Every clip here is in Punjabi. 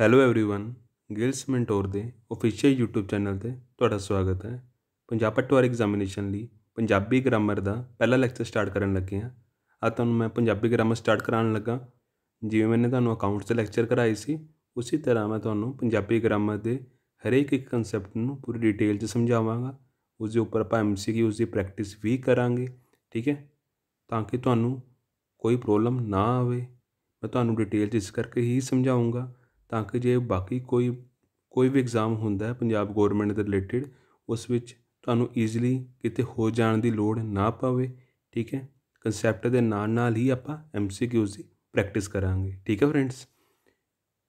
ਹੈਲੋ एवरीवन ਗਿਲਸ ਮੈਂਟੋਰ ਦੇ ਅਫੀਸ਼ੀਅਲ YouTube ਚੈਨਲ ਤੇ ਤੁਹਾਡਾ ਸਵਾਗਤ ਹੈ ਪੰਜਾਬ ਪਟਵਾਰ ਐਗਜ਼ਾਮੀਨੇਸ਼ਨ ਲਈ ਪੰਜਾਬੀ ਗ੍ਰਾਮਰ ਦਾ ਪਹਿਲਾ ਲੈਕਚਰ ਸਟਾਰਟ ਕਰਨ ਲੱਗੇ ਹਾਂ ਅੱਜ ਤੁਹਾਨੂੰ ਮੈਂ ਪੰਜਾਬੀ ਗ੍ਰਾਮਰ ਸਟਾਰਟ ਕਰਾਉਣ ਲੱਗਾ ਜਿਵੇਂ ਮੈਂ ਤੁਹਾਨੂੰ ਅਕਾਊਂਟ ਤੇ ਲੈਕਚਰ ਕਰਾਈ ਸੀ ਉਸੇ ਤਰ੍ਹਾਂ ਮੈਂ ਤੁਹਾਨੂੰ ਪੰਜਾਬੀ ਗ੍ਰਾਮਰ ਦੇ ਹਰੇਕ ਇੱਕ ਕਨਸੈਪਟ ਨੂੰ ਪੂਰੀ ਡਿਟੇਲ 'ਚ ਸਮਝਾਵਾਂਗਾ ਉਸ ਦੇ ਉੱਪਰ ਆਪਾਂ ਉਸ ਦੀ ਪ੍ਰੈਕਟਿਸ ਵੀ ਕਰਾਂਗੇ ਠੀਕ ਹੈ ਤਾਂ ਕਿ ਤੁਹਾਨੂੰ ਕੋਈ ਪ੍ਰੋਬਲਮ ਨਾ ਆਵੇ ਮੈਂ ਤੁਹਾਨੂੰ ਡਿਟੇਲ 'ਚ ਇਸ ਕਰਕੇ ਹੀ ਸਮਝਾਉਂਗਾ ਤਾਂ ਕਿ ਜੇ ਬਾਕੀ ਕੋਈ ਕੋਈ ਵੀ ਐਗਜ਼ਾਮ ਹੁੰਦਾ ਪੰਜਾਬ ਗਵਰਨਮੈਂਟ ਦੇ ਰਿਲੇਟਡ ਉਸ ਵਿੱਚ ਤੁਹਾਨੂੰ ਈਜ਼ੀਲੀ ਕਿਤੇ ਹੋ ਜਾਣ ਦੀ ਲੋੜ ਨਾ ਪਵੇ ਠੀਕ ਹੈ ਕਨਸੈਪਟ ਦੇ ਨਾਲ ਨਾਲ ਹੀ ਆਪਾਂ ਐਮਸੀਕਿਊਜ਼ ਦੀ ਪ੍ਰੈਕਟਿਸ ਕਰਾਂਗੇ ਠੀਕ ਹੈ ਫਰੈਂਡਸ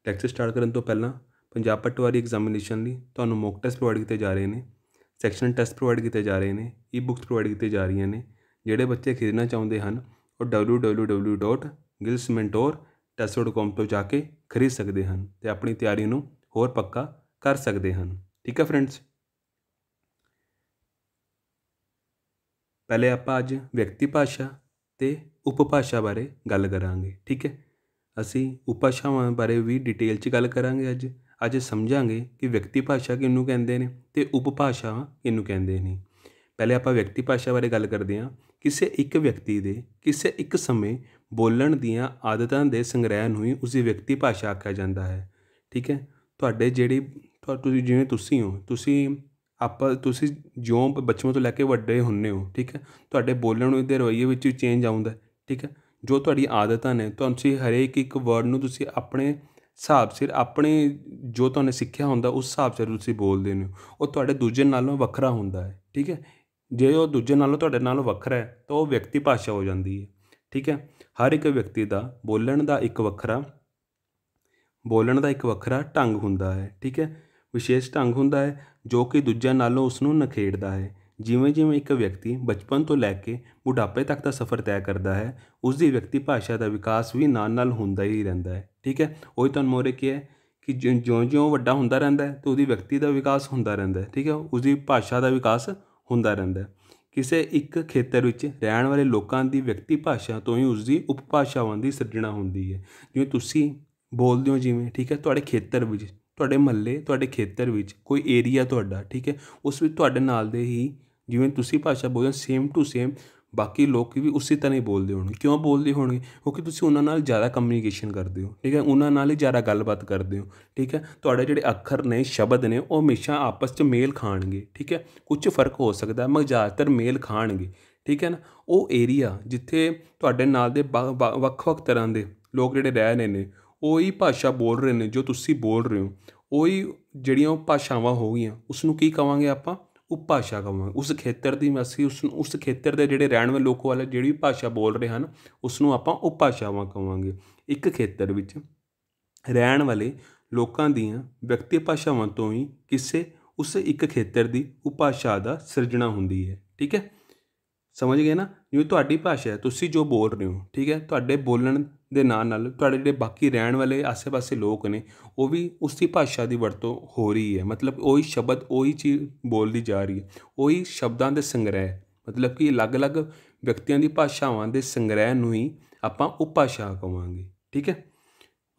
ਲੈਕਚਰ ਸਟਾਰਟ ਕਰਨ ਤੋਂ ਪਹਿਲਾਂ ਪੰਜਾਬ ਪਟਵਾਰੀ ਐਗਜ਼ਾਮੀਨੇਸ਼ਨ ਲਈ ਤੁਹਾਨੂੰ ਮੌਕ ਟੈਸਟ ਪ੍ਰੋਵਾਈਡ ਕੀਤੇ ਜਾ ਰਹੇ ਨੇ ਸੈਕਸ਼ਨਲ ਟੈਸਟ ਪ੍ਰੋਵਾਈਡ ਕੀਤੇ ਜਾ ਰਹੇ ਨੇ ਈ ਬੁੱਕਸ ਪ੍ਰੋਵਾਈਡ ਕੀਤੇ ਜਾ ਰਹੀਆਂ ਨੇ ਜਿਹੜੇ ਬੱਚੇ ਖਰੀਦਣਾ ਚਾਹੁੰਦੇ ਹਨ ਉਹ www.gilsmentor tessot.com ਤੋਂ ਜਾ ਕੇ ਖਰੀਦ ਸਕਦੇ ਹਨ ਤੇ ਆਪਣੀ ਤਿਆਰੀ ਨੂੰ ਹੋਰ ਪੱਕਾ ਕਰ ਸਕਦੇ ਹਨ ਠੀਕ ਹੈ ਫਰੈਂਡਸ ਪਹਿਲੇ ਆਪਾਂ ਅੱਜ ਵਿਅਕਤੀ ਭਾਸ਼ਾ ਤੇ ਉਪਭਾਸ਼ਾ ਬਾਰੇ ਗੱਲ ਕਰਾਂਗੇ ਠੀਕ ਹੈ ਅਸੀਂ ਉਪਭਾਸ਼ਾਵਾਂ ਬਾਰੇ ਵੀ ਡਿਟੇਲ 'ਚ ਗੱਲ ਕਰਾਂਗੇ ਅੱਜ ਅੱਜ ਸਮਝਾਂਗੇ ਕਿ ਵਿਅਕਤੀ ਭਾਸ਼ਾ ਕਿਹਨੂੰ ਕਹਿੰਦੇ ਨੇ ਤੇ ਉਪਭਾਸ਼ਾ ਕਿਹਨੂੰ ਕਹਿੰਦੇ ਨੇ ਪਹਿਲੇ ਆਪਾਂ ਵਿਅਕਤੀ ਭਾਸ਼ਾ ਬਾਰੇ ਗੱਲ ਕਰਦੇ ਹਾਂ ਕਿਸੇ ਇੱਕ ਵਿਅਕਤੀ ਦੇ ਕਿਸੇ ਇੱਕ ਸਮੇਂ ਬੋਲਣ ਦੀਆਂ ਆਦਤਾਂ ਦੇ ਸੰਗ੍ਰਹਿ ਨੂੰ ਹੀ ਉਸੇ ਵਿਅਕਤੀ ਭਾਸ਼ਾ ਆਖਿਆ ਜਾਂਦਾ ਹੈ ਠੀਕ ਹੈ ਤੁਹਾਡੇ ਜਿਹੜੀ ਤੁਸੀਂ ਜਿਵੇਂ ਤੁਸੀਂ ਹੋ ਤੁਸੀਂ ਆਪਾਂ ਤੁਸੀਂ ਜਿਉਂ ਬਚਪਨ ਤੋਂ ਲੈ ਕੇ ਵੱਡੇ ਹੁੰਨੇ ਹੋ ਠੀਕ ਹੈ ਤੁਹਾਡੇ ਬੋਲਣ ਨੂੰ ਤੇ ਰਵੱਈਏ ਵਿੱਚ ਚੇਂਜ ਆਉਂਦਾ ਠੀਕ ਹੈ ਜੋ ਤੁਹਾਡੀ ਆਦਤਾਂ ਨੇ ਤੁਹਾਨੂੰ ਹਰੇਕ ਇੱਕ ਵਰਡ ਨੂੰ ਤੁਸੀਂ ਆਪਣੇ ਹਿਸਾਬ ਸਿਰ ਆਪਣੇ ਜੋ ਤੁਹਾਨੂੰ ਸਿੱਖਿਆ ਹੁੰਦਾ ਉਸ ਹਿਸਾਬ ਸਿਰ ਤੁਸੀਂ ਬੋਲਦੇ ਨੇ ਉਹ ਤੁਹਾਡੇ ਦੂਜੇ ਨਾਲੋਂ ਵੱਖਰਾ ਹੁੰਦਾ ਹੈ ਠੀਕ ਹੈ ਜੇ ਉਹ ਦੂਜੇ ਨਾਲੋਂ ਤੁਹਾਡੇ ਨਾਲੋਂ ਵੱਖਰਾ ਹੈ ਤਾਂ ਉਹ ਵਿਅਕਤੀ ਭਾਸ਼ਾ ਹੋ ਜਾਂਦੀ ਹੈ ਠੀਕ ਹੈ ਹਰ ਇੱਕ ਵਿਅਕਤੀ ਦਾ ਬੋਲਣ ਦਾ ਇੱਕ ਵੱਖਰਾ ਬੋਲਣ ਦਾ ਇੱਕ ਵੱਖਰਾ ਢੰਗ ਹੁੰਦਾ ਹੈ ਠੀਕ ਹੈ ਵਿਸ਼ੇਸ਼ ਢੰਗ ਹੁੰਦਾ ਹੈ ਜੋ ਕਿ ਦੂਜਿਆਂ ਨਾਲੋਂ ਉਸ ਨੂੰ ਨਖੇੜਦਾ ਹੈ ਜਿਵੇਂ ਜਿਵੇਂ ਇੱਕ ਵਿਅਕਤੀ ਬਚਪਨ ਤੋਂ ਲੈ ਕੇ ਬੁਢਾਪੇ ਤੱਕ ਦਾ ਸਫ਼ਰ ਤੈਅ ਕਰਦਾ ਹੈ ਉਸ ਦੀ ਵਿਅਕਤੀ ਭਾਸ਼ਾ ਦਾ ਵਿਕਾਸ ਵੀ ਨਾਲ ਨਾਲ ਹੁੰਦਾ ਹੀ ਰਹਿੰਦਾ ਹੈ ਠੀਕ ਹੈ ਉਹੀ ਤੁਹਾਨੂੰ ਮੋਰੇ ਕੀ ਹੈ ਕਿ ਜਿਉਂ-ਜਿਉਂ ਵੱਡਾ ਹੁੰਦਾ ਰਹਿੰਦਾ ਹੈ ਤੇ ਉਹਦੀ ਵਿਅਕਤੀ ਦਾ ਵਿਕਾਸ ਹੁੰਦਾ ਰਹਿੰਦਾ ਹੈ ਠੀਕ ਹੈ ਉਸ ਦੀ ਭਾਸ਼ਾ ਦਾ ਵਿਕਾਸ ਹੁੰਦਾ ਰਹਿੰਦਾ ਹੈ ਕਿਸੇ ਇੱਕ ਖੇਤਰ ਵਿੱਚ ਰਹਿਣ ਵਾਲੇ ਲੋਕਾਂ ਦੀ ਵਿਅਕਤੀ ਭਾਸ਼ਾ ਤੋਂ ਹੀ ਉਸ ਦੀ ਉਪਭਾਸ਼ਾਵਾਂ ਦੀ ਸਿਰਜਣਾ ਹੁੰਦੀ ਹੈ ਜਿਵੇਂ ਤੁਸੀਂ ਬੋਲਦੇ ਹੋ ਜਿਵੇਂ ਠੀਕ ਹੈ ਤੁਹਾਡੇ ਖੇਤਰ ਵਿੱਚ ਤੁਹਾਡੇ ਮੱਲੇ ਤੁਹਾਡੇ ਖੇਤਰ ਵਿੱਚ ਕੋਈ ਏਰੀਆ ਤੁਹਾਡਾ ਠੀਕ ਹੈ ਉਸ ਵਿੱਚ ਤੁਹਾਡੇ ਨਾਲ ਦੇ ਹੀ ਜਿਵੇਂ ਤੁਸੀਂ ਭਾਸ਼ਾ ਬੋਲਦੇ ਸੇਮ ਟੂ ਸੇਮ ਬਾਕੀ ਲੋਕ ਵੀ ਉਸੇ ਤਰ੍ਹਾਂ ਹੀ ਬੋਲਦੇ ਹੋਣਗੇ ਕਿਉਂ ਬੋਲਦੇ ਹੋਣਗੇ ਕਿਉਂਕਿ ਤੁਸੀਂ ਉਹਨਾਂ ਨਾਲ ਜ਼ਿਆਦਾ ਕਮਿਊਨੀਕੇਸ਼ਨ ਕਰਦੇ ਹੋ ਠੀਕ ਹੈ ਉਹਨਾਂ ਨਾਲ ਹੀ ਜ਼ਿਆਦਾ ਗੱਲਬਾਤ ਕਰਦੇ ਹੋ ਠੀਕ ਹੈ ਤੁਹਾਡੇ ਜਿਹੜੇ ਅੱਖਰ ਨੇ ਸ਼ਬਦ ਨੇ ਉਹ ਹਮੇਸ਼ਾ ਆਪਸ 'ਚ ਮੇਲ ਖਾਣਗੇ ਠੀਕ ਹੈ ਕੁਝ ਫਰਕ ਹੋ ਸਕਦਾ ਮਗਰ ਜ਼ਿਆਦਾਤਰ ਮੇਲ ਖਾਣਗੇ ਠੀਕ ਹੈ ਨਾ ਉਹ ਏਰੀਆ ਜਿੱਥੇ ਤੁਹਾਡੇ ਨਾਲ ਦੇ ਵੱਖ-ਵੱਖ ਤਰ੍ਹਾਂ ਦੇ ਲੋਕ ਜਿਹੜੇ ਰਹਿ ਰਹੇ ਨੇ ਉਹੀ ਭਾਸ਼ਾ ਬੋਲ ਰਹੇ ਨੇ ਜੋ ਤੁਸੀਂ ਬੋਲ ਰਹੇ ਹੋ ਉਹੀ ਜਿਹੜੀਆਂ ਭਾਸ਼ਾਵਾਂ ਹੋ ਗਈਆਂ ਉਸ ਨੂੰ ਕੀ ਕਵਾਂਗੇ ਆਪਾਂ ਉਪਭਾਸ਼ਾ ਕਹਾਂਗੇ ਉਸ ਖੇਤਰ ਦੀ ਅਸੀਂ ਉਸ ਉਸ ਖੇਤਰ ਦੇ ਜਿਹੜੇ ਰਹਿਣ ਵਾਲੇ ਲੋਕ ਵਾਲੇ ਜਿਹੜੀ ਭਾਸ਼ਾ ਬੋਲ ਰਹੇ ਹਨ ਉਸ ਨੂੰ ਆਪਾਂ ਉਪਭਾਸ਼ਾਵਾਂ ਕਹਾਂਗੇ ਇੱਕ ਖੇਤਰ ਵਿੱਚ ਰਹਿਣ ਵਾਲੇ ਲੋਕਾਂ ਦੀਆਂ ਵਿਅਕਤੀ ਭਾਸ਼ਾਵਾਂ ਤੋਂ ਹੀ ਕਿਸੇ ਉਸ ਇੱਕ ਖੇਤਰ ਦੀ ਉਪਭਾਸ਼ਾ ਦਾ ਸਿਰਜਣਾ ਹੁੰਦੀ ਹੈ ਠੀਕ ਹੈ ਸਮਝ ਗਏ ਨਾ ਜਿਵੇਂ ਤੁਹਾਡੀ ਭਾਸ਼ਾ ਹੈ ਤੁਸੀਂ ਜੋ ਬੋਲ ਰਹੇ ਹੋ ਠੀਕ ਹੈ ਤੁਹਾਡੇ ਬੋਲਣ ਦੇ ਨਾਲ ਨਾਲ ਤੁਹਾਡੇ ਜਿਹੜੇ ਬਾਕੀ ਰਹਿਣ ਵਾਲੇ ਆਸ ਪਾਸੇ ਲੋਕ ਨੇ ਉਹ ਵੀ ਉਸੇ ਭਾਸ਼ਾ ਦੀ ਵਰਤੋਂ ਹੋ ਰਹੀ ਹੈ ਮਤਲਬ ਉਹੀ ਸ਼ਬਦ ਉਹੀ ਚੀਜ਼ ਬੋਲਦੀ ਜਾ ਰਹੀ ਹੈ ਉਹੀ ਸ਼ਬਦਾਂ ਦੇ ਸੰਗ੍ਰਹਿ ਮਤਲਬ ਕਿ ਅਲੱਗ-ਅਲੱਗ ਵਿਅਕਤੀਆਂ ਦੀ ਭਾਸ਼ਾਵਾਂ ਦੇ ਸੰਗ੍ਰਹਿ ਨੂੰ ਹੀ ਆਪਾਂ ਉਪਭਾਸ਼ਾ ਕਹਾਂਗੇ ਠੀਕ ਹੈ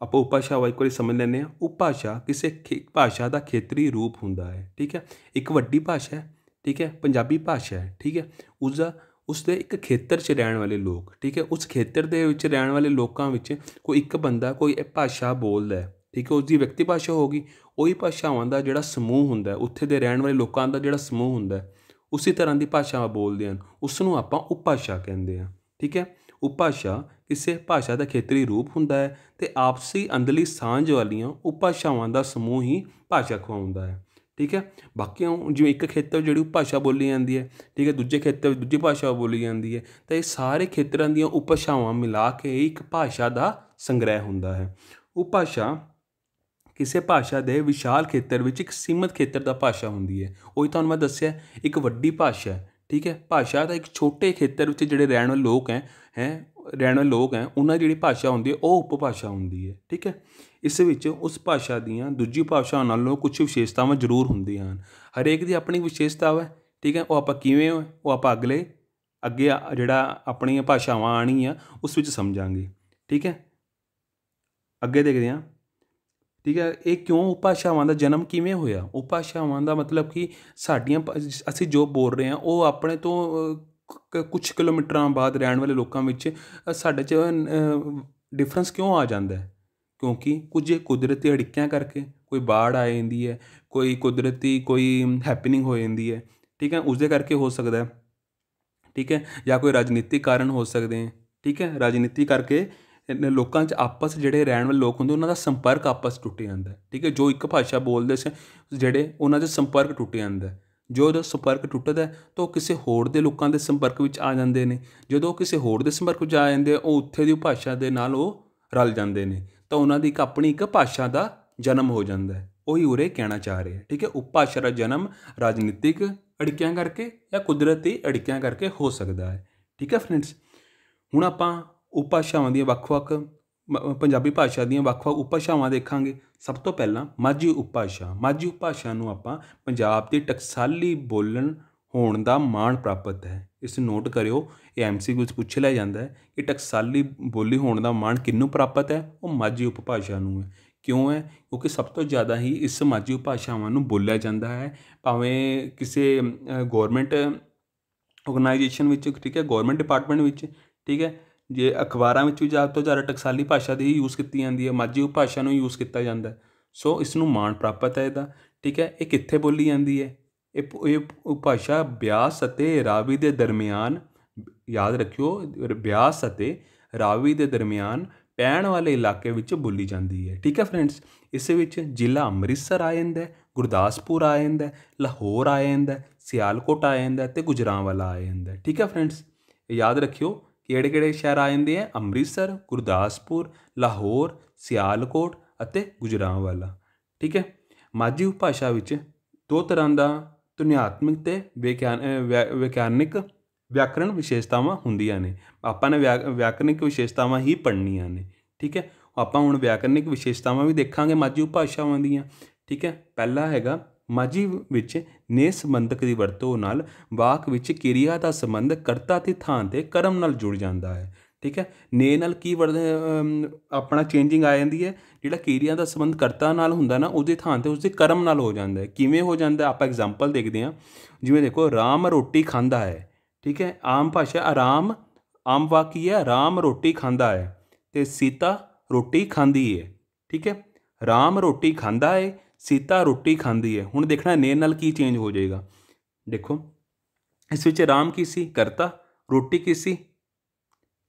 ਆਪਾਂ ਉਪਭਾਸ਼ਾ ਵਾਈ ਕੋਈ ਸਮਝ ਲੈਣੇ ਆ ਉਪਭਾਸ਼ਾ ਕਿਸੇ ਇੱਕ ਭਾਸ਼ਾ ਦਾ ਖੇਤਰੀ ਰੂਪ ਹੁੰਦਾ ਹੈ ਠੀਕ ਹੈ ਇੱਕ ਵੱਡੀ ਭਾਸ਼ਾ ਹੈ ਠੀਕ ਹੈ ਪੰਜਾਬੀ ਭਾਸ਼ਾ ਹੈ ਠੀਕ ਹੈ ਉਸ ਦਾ ਉਸ ਦੇ ਇੱਕ ਖੇਤਰ 'ਚ ਰਹਿਣ ਵਾਲੇ ਲੋਕ ਠੀਕ ਹੈ ਉਸ ਖੇਤਰ ਦੇ ਵਿੱਚ ਰਹਿਣ ਵਾਲੇ ਲੋਕਾਂ ਵਿੱਚ ਕੋਈ ਇੱਕ ਬੰਦਾ ਕੋਈ ਇਹ ਭਾਸ਼ਾ ਬੋਲਦਾ ਠੀਕ ਹੈ ਉਸ ਦੀ ਵਿਅਕਤੀ ਭਾਸ਼ਾ ਹੋਗੀ ਉਹੀ ਭਾਸ਼ਾਵਾਂ ਦਾ ਜਿਹੜਾ ਸਮੂਹ ਹੁੰਦਾ ਉੱਥੇ ਦੇ ਰਹਿਣ ਵਾਲੇ ਲੋਕਾਂ ਦਾ ਜਿਹੜਾ ਸਮੂਹ ਹੁੰਦਾ ਉਸੇ ਤਰ੍ਹਾਂ ਦੀ ਭਾਸ਼ਾ ਬੋਲਦੇ ਹਨ ਉਸ ਨੂੰ ਆਪਾਂ ਉਪਭਾਸ਼ਾ ਕਹਿੰਦੇ ਆ ਠੀਕ ਹੈ ਉਪਭਾਸ਼ਾ ਕਿਸੇ ਭਾਸ਼ਾ ਦਾ ਖੇਤਰੀ ਰੂਪ ਹੁੰਦਾ ਹੈ ਤੇ ਆਪਸੀ ਅੰਦਰਲੀ ਸਾਂਝ ਵਾਲੀਆਂ ਉਪਭਾਸ਼ਾਵਾਂ ਦਾ ਸਮੂਹ ਹੀ ਭਾਸ਼ਾ ਖਵਾਉਂਦਾ ਹੈ ਠੀਕ ਹੈ ਬਾਕੀ ਜਿਵੇਂ ਇੱਕ ਖੇਤਰ ਜਿਹੜੀ ਭਾਸ਼ਾ ਬੋਲੀ ਜਾਂਦੀ ਹੈ ਠੀਕ ਹੈ ਦੂਜੇ ਖੇਤਰ ਵਿੱਚ ਦੂਜੀ ਭਾਸ਼ਾ ਬੋਲੀ ਜਾਂਦੀ ਹੈ ਤਾਂ ਇਹ ਸਾਰੇ ਖੇਤਰਾਂ ਦੀਆਂ ਉਪਭਾਸ਼ਾਵਾਂ ਮਿਲਾ ਕੇ ਇੱਕ ਭਾਸ਼ਾ ਦਾ ਸੰਗ੍ਰਹਿ ਹੁੰਦਾ ਹੈ ਉਪਭਾਸ਼ਾ ਕਿਸੇ ਭਾਸ਼ਾ ਦੇ ਵਿਸ਼ਾਲ ਖੇਤਰ ਵਿੱਚ ਇੱਕ ਸੀਮਤ ਖੇਤਰ ਦਾ ਭਾਸ਼ਾ ਹੁੰਦੀ ਹੈ ਉਹੀ ਤੁਹਾਨੂੰ ਮੈਂ ਦੱਸਿਆ ਇੱਕ ਵੱਡੀ ਭਾਸ਼ਾ ਠੀਕ ਹੈ ਭਾਸ਼ਾ ਦਾ ਇੱਕ ਛੋਟੇ ਖੇਤਰ ਵਿੱਚ ਜਿਹੜੇ ਰਹਿਣ ਵਾਲੇ ਲੋਕ ਹੈ ਹੈ ਰਹਿਣ ਵਾਲੇ ਲੋਕ ਹੈ ਉਹਨਾਂ ਜਿਹੜੀ ਭਾਸ਼ਾ ਹੁੰਦੀ ਹੈ ਉਹ ਉਪਭਾਸ਼ਾ ਹੁੰਦੀ ਹੈ ਠੀਕ ਹੈ ਇਸ ਵਿੱਚ ਉਸ ਭਾਸ਼ਾ ਦੀਆਂ ਦੂਜੀ ਭਾਸ਼ਾ ਨਾਲੋਂ ਕੁਝ ਵਿਸ਼ੇਸ਼ਤਾਵਾਂ ਜ਼ਰੂਰ ਹੁੰਦੀਆਂ ਹਨ ਹਰੇਕ ਦੀ ਆਪਣੀ ਵਿਸ਼ੇਸ਼ਤਾ ਹੈ ਠੀਕ ਹੈ ਉਹ ਆਪਾਂ ਕਿਵੇਂ ਹੋ ਉਹ ਆਪਾਂ ਅਗਲੇ ਅੱਗੇ ਜਿਹੜਾ ਆਪਣੀਆਂ ਭਾਸ਼ਾਵਾਂ ਆਣੀ ਆ ਉਸ ਵਿੱਚ ਸਮਝਾਂਗੇ ਠੀਕ ਹੈ ਅੱਗੇ ਦੇਖਦੇ ਹਾਂ ਠੀਕ ਹੈ ਇਹ ਕਿਉਂ ਉਪਭਾਸ਼ਾਵਾਂ ਦਾ ਜਨਮ ਕਿਵੇਂ ਹੋਇਆ ਉਪਭਾਸ਼ਾਵਾਂ ਦਾ ਮਤਲਬ ਕਿ ਸਾਡੀਆਂ ਅਸੀਂ ਜੋ ਬੋਲ ਰਹੇ ਹਾਂ ਉਹ ਆਪਣੇ ਤੋਂ ਕੁਝ ਕਿਲੋਮੀਟਰਾਂ ਬਾਅਦ ਰਹਿਣ ਵਾਲੇ ਲੋਕਾਂ ਵਿੱਚ ਸਾਡੇ 'ਚ ਡਿਫਰੈਂਸ ਕਿਉਂ ਆ ਜਾਂਦਾ ਹੈ ਕਿਉਂਕਿ ਕੁਝ ਕੁਦਰਤੀ ਅੜਿੱਕਿਆਂ ਕਰਕੇ ਕੋਈ ਬਾੜ ਆ ਜਾਂਦੀ ਹੈ ਕੋਈ ਕੁਦਰਤੀ ਕੋਈ ਹੈਪਨਿੰਗ ਹੋ ਜਾਂਦੀ ਹੈ ਠੀਕ ਹੈ ਉਸਦੇ ਕਰਕੇ ਹੋ ਸਕਦਾ ਹੈ ਠੀਕ ਹੈ ਜਾਂ ਕੋਈ ਰਾਜਨੀਤਿਕ ਕਾਰਨ ਹੋ ਸਕਦੇ ਹਨ ਠੀਕ ਹੈ ਰਾਜਨੀਤੀ ਕਰਕੇ ਲੋਕਾਂ 'ਚ ਆਪਸ ਜਿਹੜੇ ਰਹਿਣ ਵਾਲੇ ਲੋਕ ਹੁੰਦੇ ਉਹਨਾਂ ਦਾ ਸੰਪਰਕ ਆਪਸ ਟੁੱਟ ਜਾਂਦਾ ਠੀਕ ਹੈ ਜੋ ਇੱਕ ਭਾਸ਼ਾ ਬੋਲਦੇ ਸੀ ਜਿਹੜੇ ਉਹਨਾਂ ਦੇ ਸੰਪਰਕ ਟੁੱਟ ਜਾਂਦਾ ਜੋ ਉਹਦਾ ਸੰਪਰਕ ਟੁੱਟਦਾ ਤਾਂ ਉਹ ਕਿਸੇ ਹੋਰ ਦੇ ਲੋਕਾਂ ਦੇ ਸੰਪਰਕ ਵਿੱਚ ਆ ਜਾਂਦੇ ਨੇ ਜਦੋਂ ਉਹ ਕਿਸੇ ਹੋਰ ਦੇ ਸੰਪਰਕ ਵਿੱਚ ਆ ਜਾਂਦੇ ਉਹ ਉੱਥੇ ਦੀ ਭਾਸ਼ਾ ਦੇ ਨਾਲ ਉਹ ਰਲ ਜਾਂਦੇ ਨੇ ਤਾਂ ਉਹਨਾਂ ਦੀ ਇੱਕ ਆਪਣੀ ਇੱਕ ਭਾਸ਼ਾ ਦਾ ਜਨਮ ਹੋ ਜਾਂਦਾ ਹੈ ਉਹੀ ਉਰੇ ਕਹਿਣਾ ਚਾਹ ਹੈ ਠੀਕ ਹੈ ਉਪਭਾਸ਼ਾ ਦਾ ਜਨਮ ਰਾਜਨੀਤਿਕ ਅੜਕਿਆਂ ਕਰਕੇ ਜਾਂ ਕੁਦਰਤੀ ਅੜਕਿਆਂ ਕਰਕੇ ਹੋ ਸਕਦਾ ਹੈ ਠੀਕ ਹੈ ਫਰੈਂਡਸ ਹੁਣ ਆਪਾਂ ਉਪਭਾਸ਼ਾਵਾਂ ਦੀਆਂ ਵੱਖ-ਵੱਖ ਪੰਜਾਬੀ ਭਾਸ਼ਾ ਦੀਆਂ ਵੱਖ-ਵੱਖ ਉਪਭਾਸ਼ਾਵਾਂ ਦੇਖਾਂਗੇ ਸਭ ਤੋਂ ਪਹਿਲਾਂ ਮਾਝੀ ਉਪਭਾਸ਼ਾ ਮਾਝੀ ਉਪਭਾਸ਼ਾ ਨੂੰ ਆਪਾਂ ਪੰਜਾਬ ਦੀ ਟਕਸਾਲੀ ਬੋਲਣ ਹੋਣ ਦਾ ਮਾਣ ਪ੍ਰਾਪਤ ਹੈ ਇਸ ਨੋਟ ਕਰਿਓ ਇਹ ਐਮਸੀਕਿਊ ਵਿੱਚ ਪੁੱਛ ਲਿਆ ਜਾਂਦਾ ਹੈ ਕਿ ਟਕਸਾਲੀ ਬੋਲੀ ਹੋਣ ਦਾ ਮਾਣ ਕਿੰਨੂੰ ਪ੍ਰਾਪਤ ਹੈ ਉਹ ਮਾਝੀ ਉਪਭਾਸ਼ਾ ਨੂੰ ਹੈ ਕਿਉਂ ਹੈ ਕਿਉਂਕਿ ਸਭ ਤੋਂ ਜ਼ਿਆਦਾ ਹੀ ਇਸ ਮਾਝੀ ਉਪਭਾਸ਼ਾਵਾਂ ਨੂੰ ਬੋਲਿਆ ਜਾਂਦਾ ਹੈ ਭਾਵੇਂ ਕਿਸੇ ਗਵਰਨਮੈਂਟ ਆਰਗੇਨਾਈਜੇਸ਼ਨ ਵਿੱਚ ਠੀਕ ਹੈ ਗਵਰਨਮੈਂਟ ਡਿਪਾਰਟਮੈਂਟ ਵਿੱਚ ਠੀਕ ਹੈ ਜੇ ਅਖਬਾਰਾਂ ਵਿੱਚ ਵੀ ਜ਼ਿਆਦਾ ਤੋਂ ਜ਼ਿਆਦਾ ਟਕਸਾਲੀ ਭਾਸ਼ਾ ਦੀ ਹੀ ਯੂਜ਼ ਕੀਤੀ ਜਾਂਦੀ ਹੈ ਮਾਝੀ ਉਪਭਾਸ਼ਾ ਨੂੰ ਯੂਜ਼ ਕੀਤਾ ਜਾਂਦਾ ਸੋ ਇਸ ਨੂੰ ਮਾਣ ਪ੍ਰਾਪਤ ਹੈ ਇਹਦਾ ਠੀਕ ਹੈ ਇਹ ਕਿੱਥੇ ਬੋਲੀ ਜਾਂਦੀ ਹੈ ਇਹ ਇਹ ਬਿਆਸ ਅਤੇ ਰਾਵੀ ਦੇ ਦਰਮਿਆਨ ਯਾਦ ਰੱਖਿਓ ਬਿਆਸ ਅਤੇ ਰਾਵੀ ਦੇ ਦਰਮਿਆਨ ਪੈਣ ਵਾਲੇ ਇਲਾਕੇ ਵਿੱਚ ਬੋਲੀ ਜਾਂਦੀ ਹੈ ਠੀਕ ਹੈ ਫਰੈਂਡਸ ਇਸ ਵਿੱਚ ਜ਼ਿਲ੍ਹਾ ਅੰਮ੍ਰਿਤਸਰ ਆ ਜਾਂਦਾ ਗੁਰਦਾਸਪੁਰ ਆ ਜਾਂਦਾ ਲਾਹੌਰ ਆ ਜਾਂਦਾ ਸਿਆਲਕੋਟ ਆ ਜਾਂਦਾ ਤੇ ਗੁਜਰਾਂਵਾਲਾ ਆ ਜਾਂਦਾ ਠੀਕ ਹੈ ਫਰੈਂਡਸ ਯਾਦ ਰੱਖਿਓ ਕਿਹੜੇ ਕਿਹੜੇ ਸ਼ਹਿਰ ਆ ਜਾਂਦੇ ਆ ਅੰਮ੍ਰਿਤਸਰ ਗੁਰਦਾਸਪੁਰ ਲਾਹੌਰ ਸਿਆਲਕੋਟ ਅਤੇ ਗੁਜਰਾਂਵਾਲਾ ਠੀਕ ਹੈ ਮਾਝੀ ਉਪਭਾਸ਼ਾ ਵਿੱਚ ਦੋ ਤਰ੍ਹਾਂ ਦਾ ਧੁਨਿਆਤਮਕ ਤੇ ਵਿਗਿਆਨਿਕ ਵਿਆਕਰਣ ਵਿਸ਼ੇਸ਼ਤਾਵਾਂ ਹੁੰਦੀਆਂ ਨੇ ਆਪਾਂ ਨੇ ਵਿਆਕਰਨਿਕ ਵਿਸ਼ੇਸ਼ਤਾਵਾਂ ਹੀ ਪੜ੍ਹਨੀਆਂ ਨੇ ਠੀਕ ਹੈ ਆਪਾਂ ਹੁਣ ਵਿਆਕਰਨਿਕ ਵਿਸ਼ੇਸ਼ਤਾਵਾਂ ਵੀ ਦੇਖਾਂਗੇ ਮਾਝੀ ਉਪਭਾਸ਼ਾਵਾਂ ਦੀਆਂ ਠੀਕ ਹੈ ਪਹਿਲਾ ਹੈਗਾ ਮਾਝੀ ਵਿੱਚ ਨੇ ਸੰਬੰਧਕ ਦੀ ਵਰਤੋਂ ਨਾਲ ਵਾਕ ਵਿੱਚ ਕਿਰਿਆ ਦਾ ਸੰਬੰਧ ਕਰਤਾ ਤੇ ਥਾਂ ਤੇ ਕਰਮ ਨਾਲ ਜੁੜ ਜਾਂਦਾ ਹੈ ਠੀਕ ਹੈ ਨੇ ਨਾਲ ਕੀ ਵਰਡ ਆਪਣਾ ਚੇਂਜਿੰਗ ਆ ਜਾਂਦੀ ਹੈ ਜਿਹੜਾ ਕਿਰਿਆ ਦਾ ਸੰਬੰਧ ਕਰਤਾ ਨਾਲ ਹੁੰਦਾ ਨਾ ਉਹਦੇ ਥਾਂ ਤੇ ਉਸਦੇ ਕਰਮ ਨਾਲ ਹੋ ਜਾਂਦਾ ਹੈ ਕਿਵੇਂ ਹੋ ਜਾਂਦਾ ਆਪਾਂ ਐਗਜ਼ਾਮਪਲ ਦੇਖਦੇ ਹਾਂ ਜਿਵੇਂ ਦੇਖੋ ਰਾਮ ਰੋਟੀ ਖਾਂਦਾ ਹੈ ਠੀਕ ਹੈ ਆਮ ਭਾਸ਼ਾ ਆਰਾਮ ਆਮ ਵਾਕੀ ਹੈ ਰਾਮ ਰੋਟੀ ਖਾਂਦਾ ਹੈ ਤੇ ਸੀਤਾ ਰੋਟੀ ਖਾਂਦੀ ਹੈ ਠੀਕ ਹੈ ਰਾਮ ਰੋਟੀ ਖਾਂਦਾ ਹੈ ਸੀਤਾ ਰੋਟੀ ਖਾਂਦੀ ਹੈ ਹੁਣ ਦੇਖਣਾ ਨੇ ਨਾਲ ਕੀ ਚੇਂਜ ਹੋ ਜਾਏਗਾ ਦੇਖੋ ਇਸ ਵਿੱਚ ਰਾਮ ਕੀ ਸੀ ਕਰਤਾ ਰੋਟੀ ਕੀ ਸੀ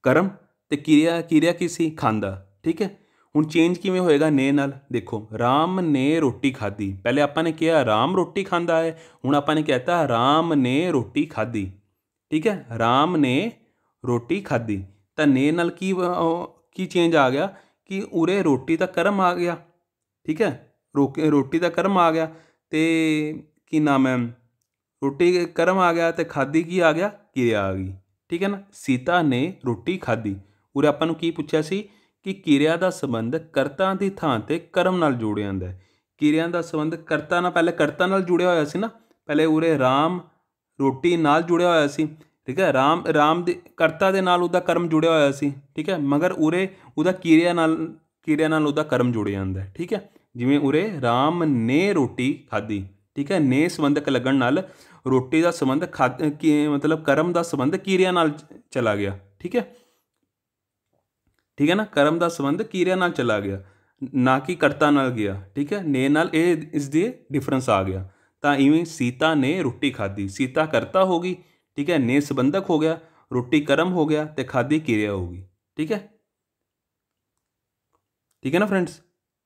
ਕਰਮ ਤੇ ਕਿਰਿਆ ਕਿਰਿਆ ਕੀ ਸੀ ਖਾਂਦਾ ਠੀਕ ਹੈ ਹੁਣ ਚੇਂਜ ਕਿਵੇਂ ਹੋਏਗਾ ਨੇ ਨਾਲ ਦੇਖੋ ਰਾਮ ਨੇ ਰੋਟੀ ਖਾਧੀ ਪਹਿਲੇ ਆਪਾਂ ਨੇ ਕਿਹਾ ਰਾਮ ਰੋਟੀ ਖਾਂਦਾ ਹੈ ਹੁਣ ਆਪਾਂ ਨੇ ਕਹਿਤਾ ਰਾਮ ਨੇ ਰੋਟੀ ਖਾਧੀ ਠੀਕ ਹੈ ਰਾਮ ਨੇ ਰੋਟੀ ਖਾਧੀ ਤਾਂ ਨੇ ਨਾਲ ਕੀ ਕੀ ਚੇਂਜ ਆ ਗਿਆ ਕਿ ਉਰੇ ਰੋਟੀ ਦਾ ਕਰਮ ਆ ਗਿਆ ਠੀਕ ਹੈ ਰੋਟੀ ਦਾ ਕਰਮ ਆ ਗਿਆ ਤੇ ਕੀ ਨਾਮ ਹੈ ਰੋਟੀ ਕਰਮ ਆ ਗਿਆ ਤੇ ਖਾਦੀ ਕੀ ਆ ਗਿਆ ਕਿਰਿਆ ਆ ਗਈ ਠੀਕ ਹੈ ਨਾ ਸੀਤਾ ਨੇ ਰੋਟੀ ਖਾਧੀ ਉਰੇ ਆਪਾਂ ਨੂੰ ਕੀ ਪੁੱਛਿਆ ਸੀ ਕਿ ਕਿਰਿਆ ਦਾ ਸੰਬੰਧ ਕਰਤਾ ਦੀ ਥਾਂ ਤੇ ਕਰਮ ਨਾਲ ਜੁੜਿਆ ਜਾਂਦਾ ਹੈ ਕਿਰਿਆ ਦਾ ਸੰਬੰਧ ਕਰਤਾ ਨਾਲ ਪਹਿਲੇ ਕਰਤਾ ਨਾਲ ਜੁੜਿਆ ਹੋਇਆ ਸੀ ਨਾ ਪਹਿਲੇ ਉਰੇ ਰਾਮ ਰੋਟੀ ਨਾਲ ਜੁੜਿਆ ਹੋਇਆ ਸੀ ਠੀਕ ਹੈ ਰਾਮ ਰਾਮ ਦੇ ਕਰਤਾ ਦੇ ਨਾਲ ਉਹਦਾ ਕਰਮ ਜੁੜਿਆ ਹੋਇਆ ਸੀ ਠੀਕ ਹੈ ਮਗਰ ਉਰੇ ਉਹਦਾ ਕਿਰਿਆ ਨਾਲ ਕਿਰਿਆ ਨਾਲ ਉਹਦਾ ਕਰਮ ਜੁੜਿਆ ਜਾਂਦਾ ਹੈ ਠੀਕ ਹੈ ਜਿਵੇਂ ਉਰੇ ਰਾਮ ਨੇ ਰੋਟੀ ਖਾਧੀ ਠੀਕ ਹੈ ਨੇ ਸੰਬੰਧਕ ਲੱਗਣ ਨਾਲ ਰੋਟੀ ਦਾ ਸੰਬੰਧ ਖਾਦ ਕੀ ਮਤਲਬ ਕਰਮ ਦਾ ਸੰਬੰਧ ਕਿਰਿਆ ਨਾਲ ਚਲਾ ਗਿਆ ਠੀਕ ਹੈ ਠੀਕ ਹੈ ਨਾ ਕਰਮ ਦਾ ਸੰਬੰਧ ਕਿਰਿਆ ਨਾਲ ਚਲਾ ਗਿਆ ਨਾ ਕਿ ਕਰਤਾ ਨਾਲ ਗਿਆ ਠੀਕ ਹੈ ਨੇ ਨਾਲ ਇਹ ਇਸ ਦੀ ਡਿਫਰੈਂਸ ਆ ਗਿਆ ਤਾਂ ਇਵੇਂ ਸੀਤਾ ਨੇ ਰੋਟੀ ਖਾਧੀ ਸੀਤਾ ਕਰਤਾ ਹੋ ਗਈ ਠੀਕ ਹੈ ਨੇ ਸੰਬੰਧਕ ਹੋ ਗਿਆ ਰੋਟੀ ਕਰਮ ਹੋ ਗਿਆ ਤੇ ਖਾਧੀ ਕਿਰਿਆ ਹੋ ਗਈ ਠੀਕ ਹੈ ਠੀਕ ਹੈ ਨਾ ਫਰੈਂਡਸ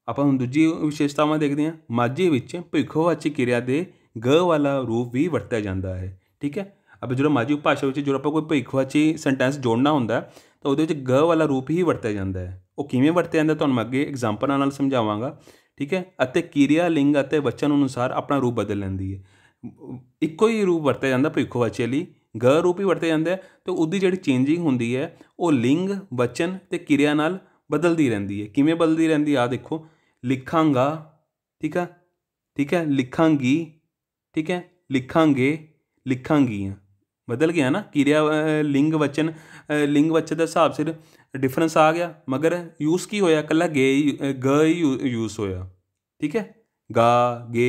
ਆਪਾਂ ਹੁਣ ਦੂਜੀ ਵਿਸ਼ੇਸ਼ਤਾਵਾਂ ਦੇਖਦੇ ਹਾਂ ਮਾਝੇ ਵਿੱਚ ਭਿੱਖੋ ਕਿਰਿਆ ਦੇ ਗ ਵਾਲਾ ਰੂਪ ਵੀ ਵਰਤਿਆ ਜਾਂਦਾ ਹੈ ਠੀਕ ਹੈ ਅਬ ਜਦੋਂ ਮਾਝੀ ਭਾਸ਼ਾ ਵਿੱਚ ਜਦੋਂ ਆਪਾਂ ਕੋਈ ਭਵਿੱਖਵਾਚੀ ਸੈਂਟੈਂਸ ਜੋੜਨਾ ਹੁੰਦਾ ਤਾਂ ਉਹਦੇ ਵਿੱਚ ਗ ਵਾਲਾ ਰੂਪ ਹੀ ਵਰਤਿਆ ਜਾਂਦਾ ਹੈ ਉਹ ਕਿਵੇਂ ਵਰਤਿਆ ਜਾਂਦਾ ਤੁਹਾਨੂੰ ਮੈਂ ਅੱਗੇ ਐਗਜ਼ਾਮਪਲਾਂ ਨਾਲ ਸਮਝਾਵਾਂਗਾ ਠੀਕ ਹੈ ਅਤੇ ਕਿਰਿਆ ਲਿੰਗ ਅਤੇ ਵਚਨ ਅਨੁਸਾਰ ਆਪਣਾ ਰੂਪ ਬਦਲ ਲੈਂਦੀ ਹੈ ਇੱਕੋ ਹੀ ਰੂਪ ਵਰਤਿਆ ਜਾਂਦਾ ਭਵਿੱਖਵਾਚੀ ਲਈ ਗ ਰੂਪ ਹੀ ਵਰਤਿਆ ਜਾਂਦਾ ਹੈ ਤੇ ਉਹਦੀ ਜਿਹੜੀ ਚੇਂਜਿੰਗ ਹੁੰਦੀ ਹੈ ਉਹ ਲਿੰਗ ਵਚਨ ਤੇ ਕਿਰਿਆ ਨਾਲ ਬਦਲਦੀ ਰਹਿੰਦੀ ਹੈ ਕਿਵੇਂ ਬਦਲਦੀ ਰਹਿੰਦੀ ਆ ਦੇਖੋ ਲਿਖਾਂਗਾ ਠੀਕ ਹੈ ਠੀਕ ਹੈ ਲਿਖਾਂਗੀ ठीक है लिखांगे लिखांगियां बदल गया ना क्रिया लिंग वचन लिंग वचन ਦੇ ਹਿਸਾਬ ਸਿਰ ਡਿਫਰੈਂਸ ਆ ਗਿਆ ਮਗਰ ਯੂਸ ਕੀ ਹੋਇਆ ਕੱਲਾ ਗੇ ਗ ਯੂਸ ਹੋਇਆ ਠੀਕ ਹੈ ਗਾ ਗੇ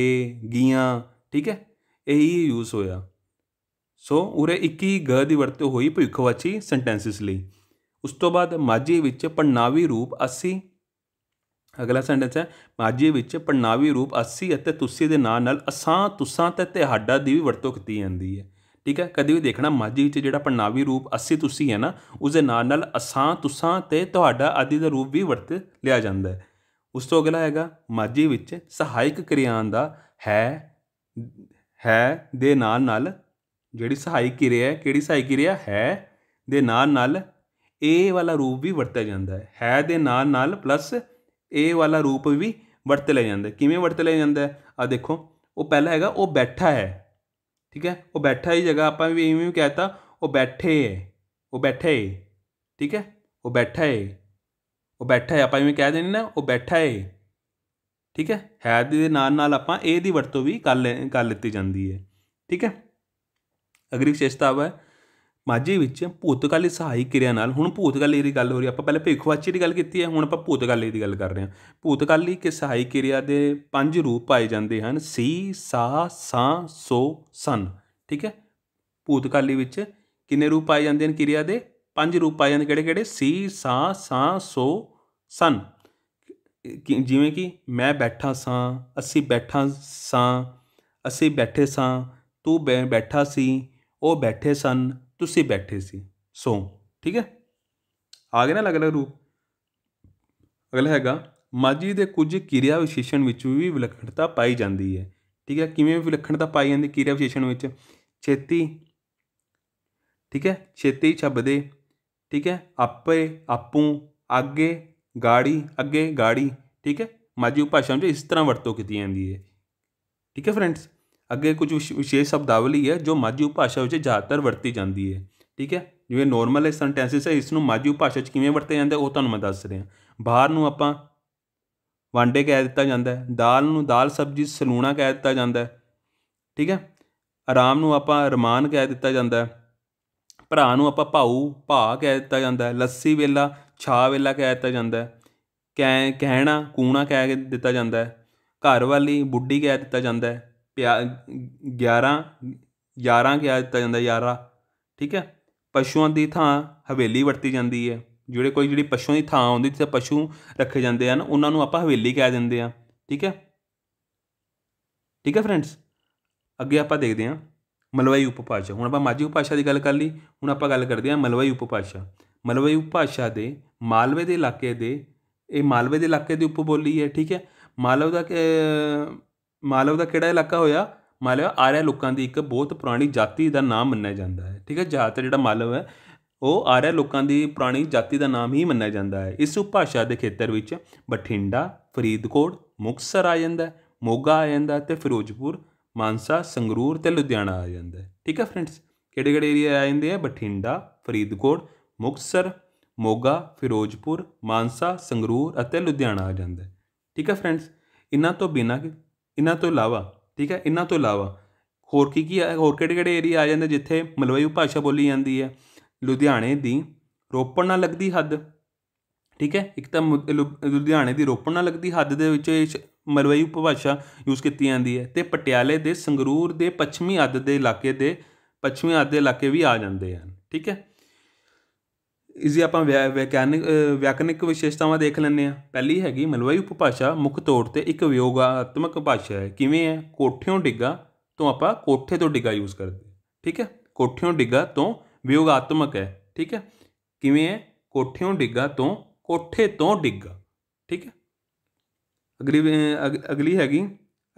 ਗੀਆਂ ਠੀਕ ਹੈ ਇਹੀ ਯੂਸ ਹੋਇਆ ਸੋ ਉਰੇ 21 ਗ ਦੀ ਵਰਤੋਂ ਹੋਈ ਭਵਿੱਖਵਾਚੀ ਸੈਂਟੈਂਸਸ ਲਈ ਉਸ ਤੋਂ ਬਾਅਦ ਮਾਝੀ ਵਿੱਚ ਪੜਨਾਵੀ ਰੂਪ 80 ਅਗਲਾ ਸੈਂਟੈਂਸ ਹੈ ਮਾਝੀ ਵਿੱਚ ਪੜਨਾਵੀ ਰੂਪ ਅਸੀਂ ਅਤੇ ਤੁਸੀਂ ਦੇ ਨਾਂ ਨਾਲ ਅਸਾਂ ਤੁਸਾਂ ਤੇ ਤੁਹਾਡਾ ਦੀ ਵੀ ਵਰਤੋਂ ਕੀਤੀ ਜਾਂਦੀ ਹੈ ਠੀਕ ਹੈ ਕਦੇ ਵੀ ਦੇਖਣਾ ਮਾਝੀ ਵਿੱਚ ਜਿਹੜਾ ਪੜਨਾਵੀ ਰੂਪ ਅਸੀਂ ਤੁਸੀਂ ਹੈ ਨਾ ਉਸ ਦੇ ਨਾਲ ਨਾਲ ਅਸਾਂ ਤੁਸਾਂ ਤੇ ਤੁਹਾਡਾ ਆਦਿ ਦਾ ਰੂਪ ਵੀ ਵਰਤ ਲਿਆ ਜਾਂਦਾ ਹੈ ਉਸ ਤੋਂ ਅਗਲਾ ਹੈਗਾ ਮਾਝੀ ਵਿੱਚ ਸਹਾਇਕ ਕਿਰਿਆਾਂ ਦਾ ਹੈ ਹੈ ਦੇ ਨਾਲ ਨਾਲ ਜਿਹੜੀ ਸਹਾਇਕ ਕਿਰਿਆ ਹੈ ਕਿਹੜੀ ਸਹਾਇਕ ਕਿਰਿਆ ਹੈ ਦੇ ਨਾਲ ਨਾਲ ਇਹ ਵਾਲਾ ਰੂਪ ਵੀ ਵਰਤਿਆ ਜਾਂਦਾ ਹੈ ਹੈ ਦੇ ਨਾਲ ਨਾਲ ਪਲੱਸ ਇਹ ਵਾਲਾ ਰੂਪ ਵੀ ਵਰਤ ਲਿਆ ਜਾਂਦਾ ਕਿਵੇਂ ਵਰਤ ਲਿਆ ਜਾਂਦਾ ਆ ਦੇਖੋ ਉਹ ਪਹਿਲਾ ਹੈਗਾ ਉਹ ਬੈਠਾ ਹੈ ਠੀਕ ਹੈ ਉਹ ਬੈਠਾ ਹੀ ਜਗ੍ਹਾ ਆਪਾਂ ਵੀ ਇਵੇਂ ਹੀ ਕਹਤਾ ਉਹ ਬੈਠੇ ਹੈ ਉਹ ਬੈਠੇ ਹੈ ਠੀਕ ਹੈ ਉਹ ਬੈਠਾ ਹੈ ਉਹ ਬੈਠਾ ਹੈ ਆਪਾਂ ਇਵੇਂ ਕਹਿ ਦੇਣੀ ਨਾ ਉਹ ਬੈਠਾ ਹੈ ਠੀਕ ਹੈ ਹੈ ਦੇ ਨਾਲ ਨਾਲ ਆਪਾਂ ਇਹ ਦੀ ਵਰਤੋਂ ਵੀ ਕਰ ਕਰ ਲਿੱਤੀ ਜਾਂਦੀ ਹੈ ਠੀਕ ਹੈ ਅਗਰੀ ਵਿਸ਼ੇਸ਼ਤਾ ਹੈ ਮਾਝੇ ਵਿੱਚ ਭੂਤਕਾਲੀ ਸਹਾਇਕ ਕਿਰਿਆ ਨਾਲ ਹੁਣ ਭੂਤਕਾਲੀ ਦੀ ਗੱਲ ਹੋ ਰਹੀ ਆਪਾਂ ਪਹਿਲੇ ਭੇਖਵਾਚੀ ਦੀ ਗੱਲ ਕੀਤੀ ਹੈ ਹੁਣ ਆਪਾਂ ਭੂਤਕਾਲੀ ਦੀ ਗੱਲ ਕਰ ਰਹੇ ਹਾਂ ਭੂਤਕਾਲੀ ਕੇ ਸਹਾਇਕ ਕਿਰਿਆ ਦੇ ਪੰਜ ਰੂਪ ਪਾਏ ਜਾਂਦੇ ਹਨ ਸੀ ਸਾ ਸਾ ਸੋ ਸਨ ਠੀਕ ਹੈ ਭੂਤਕਾਲੀ ਵਿੱਚ ਕਿੰਨੇ ਰੂਪ ਪਾਏ ਜਾਂਦੇ ਹਨ ਕਿਰਿਆ ਦੇ ਪੰਜ ਰੂਪ ਪਾਏ ਜਾਂਦੇ ਕਿਹੜੇ ਕਿਹੜੇ ਸੀ ਸਾ ਸਾ ਸੋ ਸਨ ਜਿਵੇਂ ਕਿ ਮੈਂ ਬੈਠਾ ਸਾਂ ਅਸੀਂ ਬੈਠਾ ਸਾਂ ਅਸੀਂ ਬੈਠੇ ਸਾਂ ਤੂੰ ਬੈਠਾ ਸੀ ਉਹ ਬੈਠੇ ਸਨ ਤੁਸੀਂ ਬੈਠੇ ਸੀ ਸੋ ਠੀਕ ਹੈ ਆ ਗਿਆ ਨਾ ਅਲੱਗ ਅਲੱਗ ਰੂਪ ਅਗਲਾ ਹੈਗਾ ਮਾਝੀ ਦੇ ਕੁਝ ਕਿਰਿਆ ਵਿਸ਼ੇਸ਼ਣ ਵਿੱਚ ਵੀ ਵਿਲੱਖਣਤਾ ਪਾਈ ਜਾਂਦੀ ਹੈ ਠੀਕ ਹੈ ਕਿਵੇਂ ਵਿਲੱਖਣਤਾ ਪਾਈ ਜਾਂਦੀ ਕਿਰਿਆ ਵਿਸ਼ੇਸ਼ਣ ਵਿੱਚ ਛੇਤੀ ਠੀਕ ਹੈ ਛੇਤੀ ਛੱਬਦੇ ਠੀਕ ਹੈ ਆਪੇ ਆਪੂ ਅੱਗੇ ਗਾੜੀ ਅੱਗੇ ਗਾੜੀ ਠੀਕ ਹੈ ਮਾਝੀ ਉਪਭਾਸ਼ਾ ਵਿੱਚ ਇਸ ਤਰ੍ਹਾਂ ਵਰਤੋਂ ਕੀਤੀ ਜਾਂਦੀ ਹੈ ਠੀਕ ਹੈ ਫਰੈਂਡਸ ਅੱਗੇ ਕੁਝ ਵਿਸ਼ੇਸ਼ ਸ਼ਬਦਾਵਲੀ ਹੈ ਜੋ ਮਾਝੀ ਉਪਭਾਸ਼ਾ ਵਿੱਚ ਜ਼ਿਆਦਾਤਰ ਵਰਤੀ ਜਾਂਦੀ ਹੈ ਠੀਕ ਹੈ ਜਿਵੇਂ ਨੋਰਮਲ ਸੈਂਟੈਂਸਸ ਹੈ ਇਸ ਨੂੰ ਮਾਝੀ ਉਪਭਾਸ਼ਾ 'ਚ ਕਿਵੇਂ ਵਰਤੇ ਜਾਂਦੇ ਉਹ ਤੁਹਾਨੂੰ ਮੈਂ ਦੱਸ ਰਿਹਾ ਬਾਹਰ ਨੂੰ ਆਪਾਂ ਵਾਂਡੇ ਕਹਿ ਦਿੱਤਾ ਜਾਂਦਾ ਹੈ ਦਾਲ ਨੂੰ ਦਾਲ ਸਬਜੀ ਸਲੂਣਾ ਕਹਿ ਦਿੱਤਾ ਜਾਂਦਾ ਹੈ ਠੀਕ ਹੈ ਆਰਾਮ ਨੂੰ ਆਪਾਂ ਰਮਾਨ ਕਹਿ ਦਿੱਤਾ ਜਾਂਦਾ ਹੈ ਭਰਾ ਨੂੰ ਆਪਾਂ ਭਾਉ ਭਾ ਕਹਿ ਦਿੱਤਾ ਜਾਂਦਾ ਹੈ ਲੱਸੀ ਵੇਲਾ ਛਾ ਵੇਲਾ ਕਹਿ ਦਿੱਤਾ ਜਾਂਦਾ ਹੈ ਕਹਿ ਕਹਿਣਾ ਕੂਣਾ ਕਹਿ ਦਿੱਤਾ ਜਾਂਦਾ ਹੈ ਘਰ ਵਾਲੀ ਬੁੱਢੀ ਕਹਿ ਦਿੱਤਾ ਜਾਂਦਾ ਹੈ ਪਿਆ 11 11 ਕਿਹਾ ਦਿੱਤਾ ਜਾਂਦਾ ਯਾਰਾ ਠੀਕ ਹੈ ਪਸ਼ੂਆਂ ਦੀ ਥਾਂ ਹਵੇਲੀ ਵਰਤੀ ਜਾਂਦੀ ਹੈ ਜਿਹੜੇ ਕੋਈ ਜਿਹੜੀ ਪਸ਼ੂਆਂ ਦੀ ਥਾਂ ਹੁੰਦੀ ਤੇ ਪਸ਼ੂ ਰੱਖੇ ਜਾਂਦੇ ਹਨ ਉਹਨਾਂ ਨੂੰ ਆਪਾਂ ਹਵੇਲੀ ਕਹਿ ਦਿੰਦੇ ਆ ਠੀਕ ਹੈ ਠੀਕ ਹੈ ਫਰੈਂਡਸ ਅੱਗੇ ਆਪਾਂ ਦੇਖਦੇ ਹਾਂ ਮਲਵਾਈ ਉਪਭਾਸ਼ਾ ਹੁਣ ਆਪਾਂ ਮਾਝੀ ਉਪਭਾਸ਼ਾ ਦੀ ਗੱਲ ਕਰ ਲਈ ਹੁਣ ਆਪਾਂ ਗੱਲ ਕਰਦੇ ਹਾਂ ਮਲਵਾਈ ਉਪਭਾਸ਼ਾ ਮਲਵਾਈ ਉਪਭਾਸ਼ਾ ਦੇ ਮਾਲਵੇ ਦੇ ਇਲਾਕੇ ਦੇ ਇਹ ਮਾਲਵੇ ਦੇ ਇਲਾਕੇ ਦੀ ਉਪਬੋਲੀ ਹੈ ਠੀਕ ਹੈ ਮਾਲਵ ਦਾ ਮਾਲਵ ਦਾ ਕਿਹੜਾ ਇਲਾਕਾ ਹੋਇਆ ਮਾਲਵ ਆਰਿਆ ਲੋਕਾਂ ਦੀ ਇੱਕ ਬਹੁਤ ਪੁਰਾਣੀ ਜਾਤੀ ਦਾ ਨਾਮ ਮੰਨਿਆ ਜਾਂਦਾ ਹੈ ਠੀਕ ਹੈ ਜ਼ਿਆਦਾਤਰ ਜਿਹੜਾ ਮਾਲਵ ਹੈ ਉਹ ਆਰਿਆ ਲੋਕਾਂ ਦੀ ਪੁਰਾਣੀ ਜਾਤੀ ਦਾ ਨਾਮ ਹੀ ਮੰਨਿਆ ਜਾਂਦਾ ਹੈ ਇਸ ਉਪਭਾਸ਼ਾ ਦੇ ਖੇਤਰ ਵਿੱਚ ਬਠਿੰਡਾ ਫਰੀਦਕੋਟ ਮੁਕਸਰ ਆ ਜਾਂਦਾ ਮੋਗਾ ਆ ਜਾਂਦਾ ਤੇ ਫਿਰੋਜ਼ਪੁਰ ਮਾਨਸਾ ਸੰਗਰੂਰ ਤੇ ਲੁਧਿਆਣਾ ਆ ਜਾਂਦਾ ਠੀਕ ਹੈ ਫਰੈਂਡਸ ਕਿਹੜੇ ਕਿਹੜੇ ਏਰੀਆ ਆ ਜਾਂਦੇ ਆ ਬਠਿੰਡਾ ਫਰੀਦਕੋਟ ਮੁਕਸਰ ਮੋਗਾ ਫਿਰੋਜ਼ਪੁਰ ਮਾਨਸਾ ਸੰਗਰੂਰ ਅਤੇ ਲੁਧਿਆਣਾ ਆ ਜਾਂਦਾ ਠੀਕ ਹੈ ਫਰੈਂਡਸ ਇਨ੍ਹਾਂ ਤੋਂ ਬਿਨਾਂ ਇਹਨਾਂ ਤੋਂ ਇਲਾਵਾ ਠੀਕ ਹੈ ਇਹਨਾਂ ਤੋਂ ਇਲਾਵਾ ਹੋਰ ਕੀ ਕੀ ਹੋਰ ਕਿਹੜੇ ਕਿਹੜੇ ਏਰੀਆ ਆ ਜਾਂਦੇ ਜਿੱਥੇ ਮਲਵਈ ਭਾਸ਼ਾ ਬੋਲੀ ਜਾਂਦੀ ਹੈ ਲੁਧਿਆਣੇ ਦੀ ਰੋਪੜ ਨਾਲ ਲੱਗਦੀ ਹੱਦ ਠੀਕ ਹੈ ਇੱਕ ਤਾਂ ਲੁਧਿਆਣੇ ਦੀ ਰੋਪੜ ਨਾਲ ਲੱਗਦੀ ਹੱਦ ਦੇ ਵਿੱਚ ਇਹ ਮਲਵਈ ਉਪਭਾਸ਼ਾ ਯੂਜ਼ ਕੀਤੀ ਜਾਂਦੀ ਹੈ ਤੇ ਪਟਿਆਲੇ ਦੇ ਸੰਗਰੂਰ ਦੇ ਪੱਛਮੀ ਹੱਦ ਦੇ ਇਲਾਕੇ ਦੇ ਪੱਛਮੀ ਹੱਦ ਦੇ ਇਲਾਕੇ ਵੀ ਆ ਜਾਂਦੇ ਹਨ ਠੀਕ ਹੈ ਇਸਦੀ ਆਪਾਂ ਵਿਆਕਰਨਿਕ ਵਿਆਕਰਨਿਕ ਵਿਸ਼ੇਸ਼ਤਾਵਾਂ ਦੇਖ ਲੈਂਦੇ ਆ ਪਹਿਲੀ ਹੈਗੀ ਮਲਵਈ ਉਪਭਾਸ਼ਾ ਮੁੱਖ ਤੌਰ ਤੇ ਇੱਕ ਵਿਯੋਗਾਤਮਕ ਭਾਸ਼ਾ ਹੈ ਕਿਵੇਂ ਹੈ ਕੋਠਿਓਂ ਡਿੱਗਾ ਤੋਂ ਆਪਾਂ ਕੋਠੇ ਤੋਂ ਡਿੱਗਾ ਯੂਜ਼ ਕਰਦੇ ਠੀਕ ਹੈ ਕੋਠਿਓਂ ਡਿੱਗਾ ਤੋਂ ਵਿਯੋਗਾਤਮਕ ਹੈ ਠੀਕ ਹੈ ਕਿਵੇਂ ਹੈ ਕੋਠਿਓਂ ਡਿੱਗਾ ਤੋਂ ਕੋਠੇ ਤੋਂ ਡਿੱਗਾ ਠੀਕ ਹੈ ਅਗਲੀ ਅਗਲੀ ਹੈਗੀ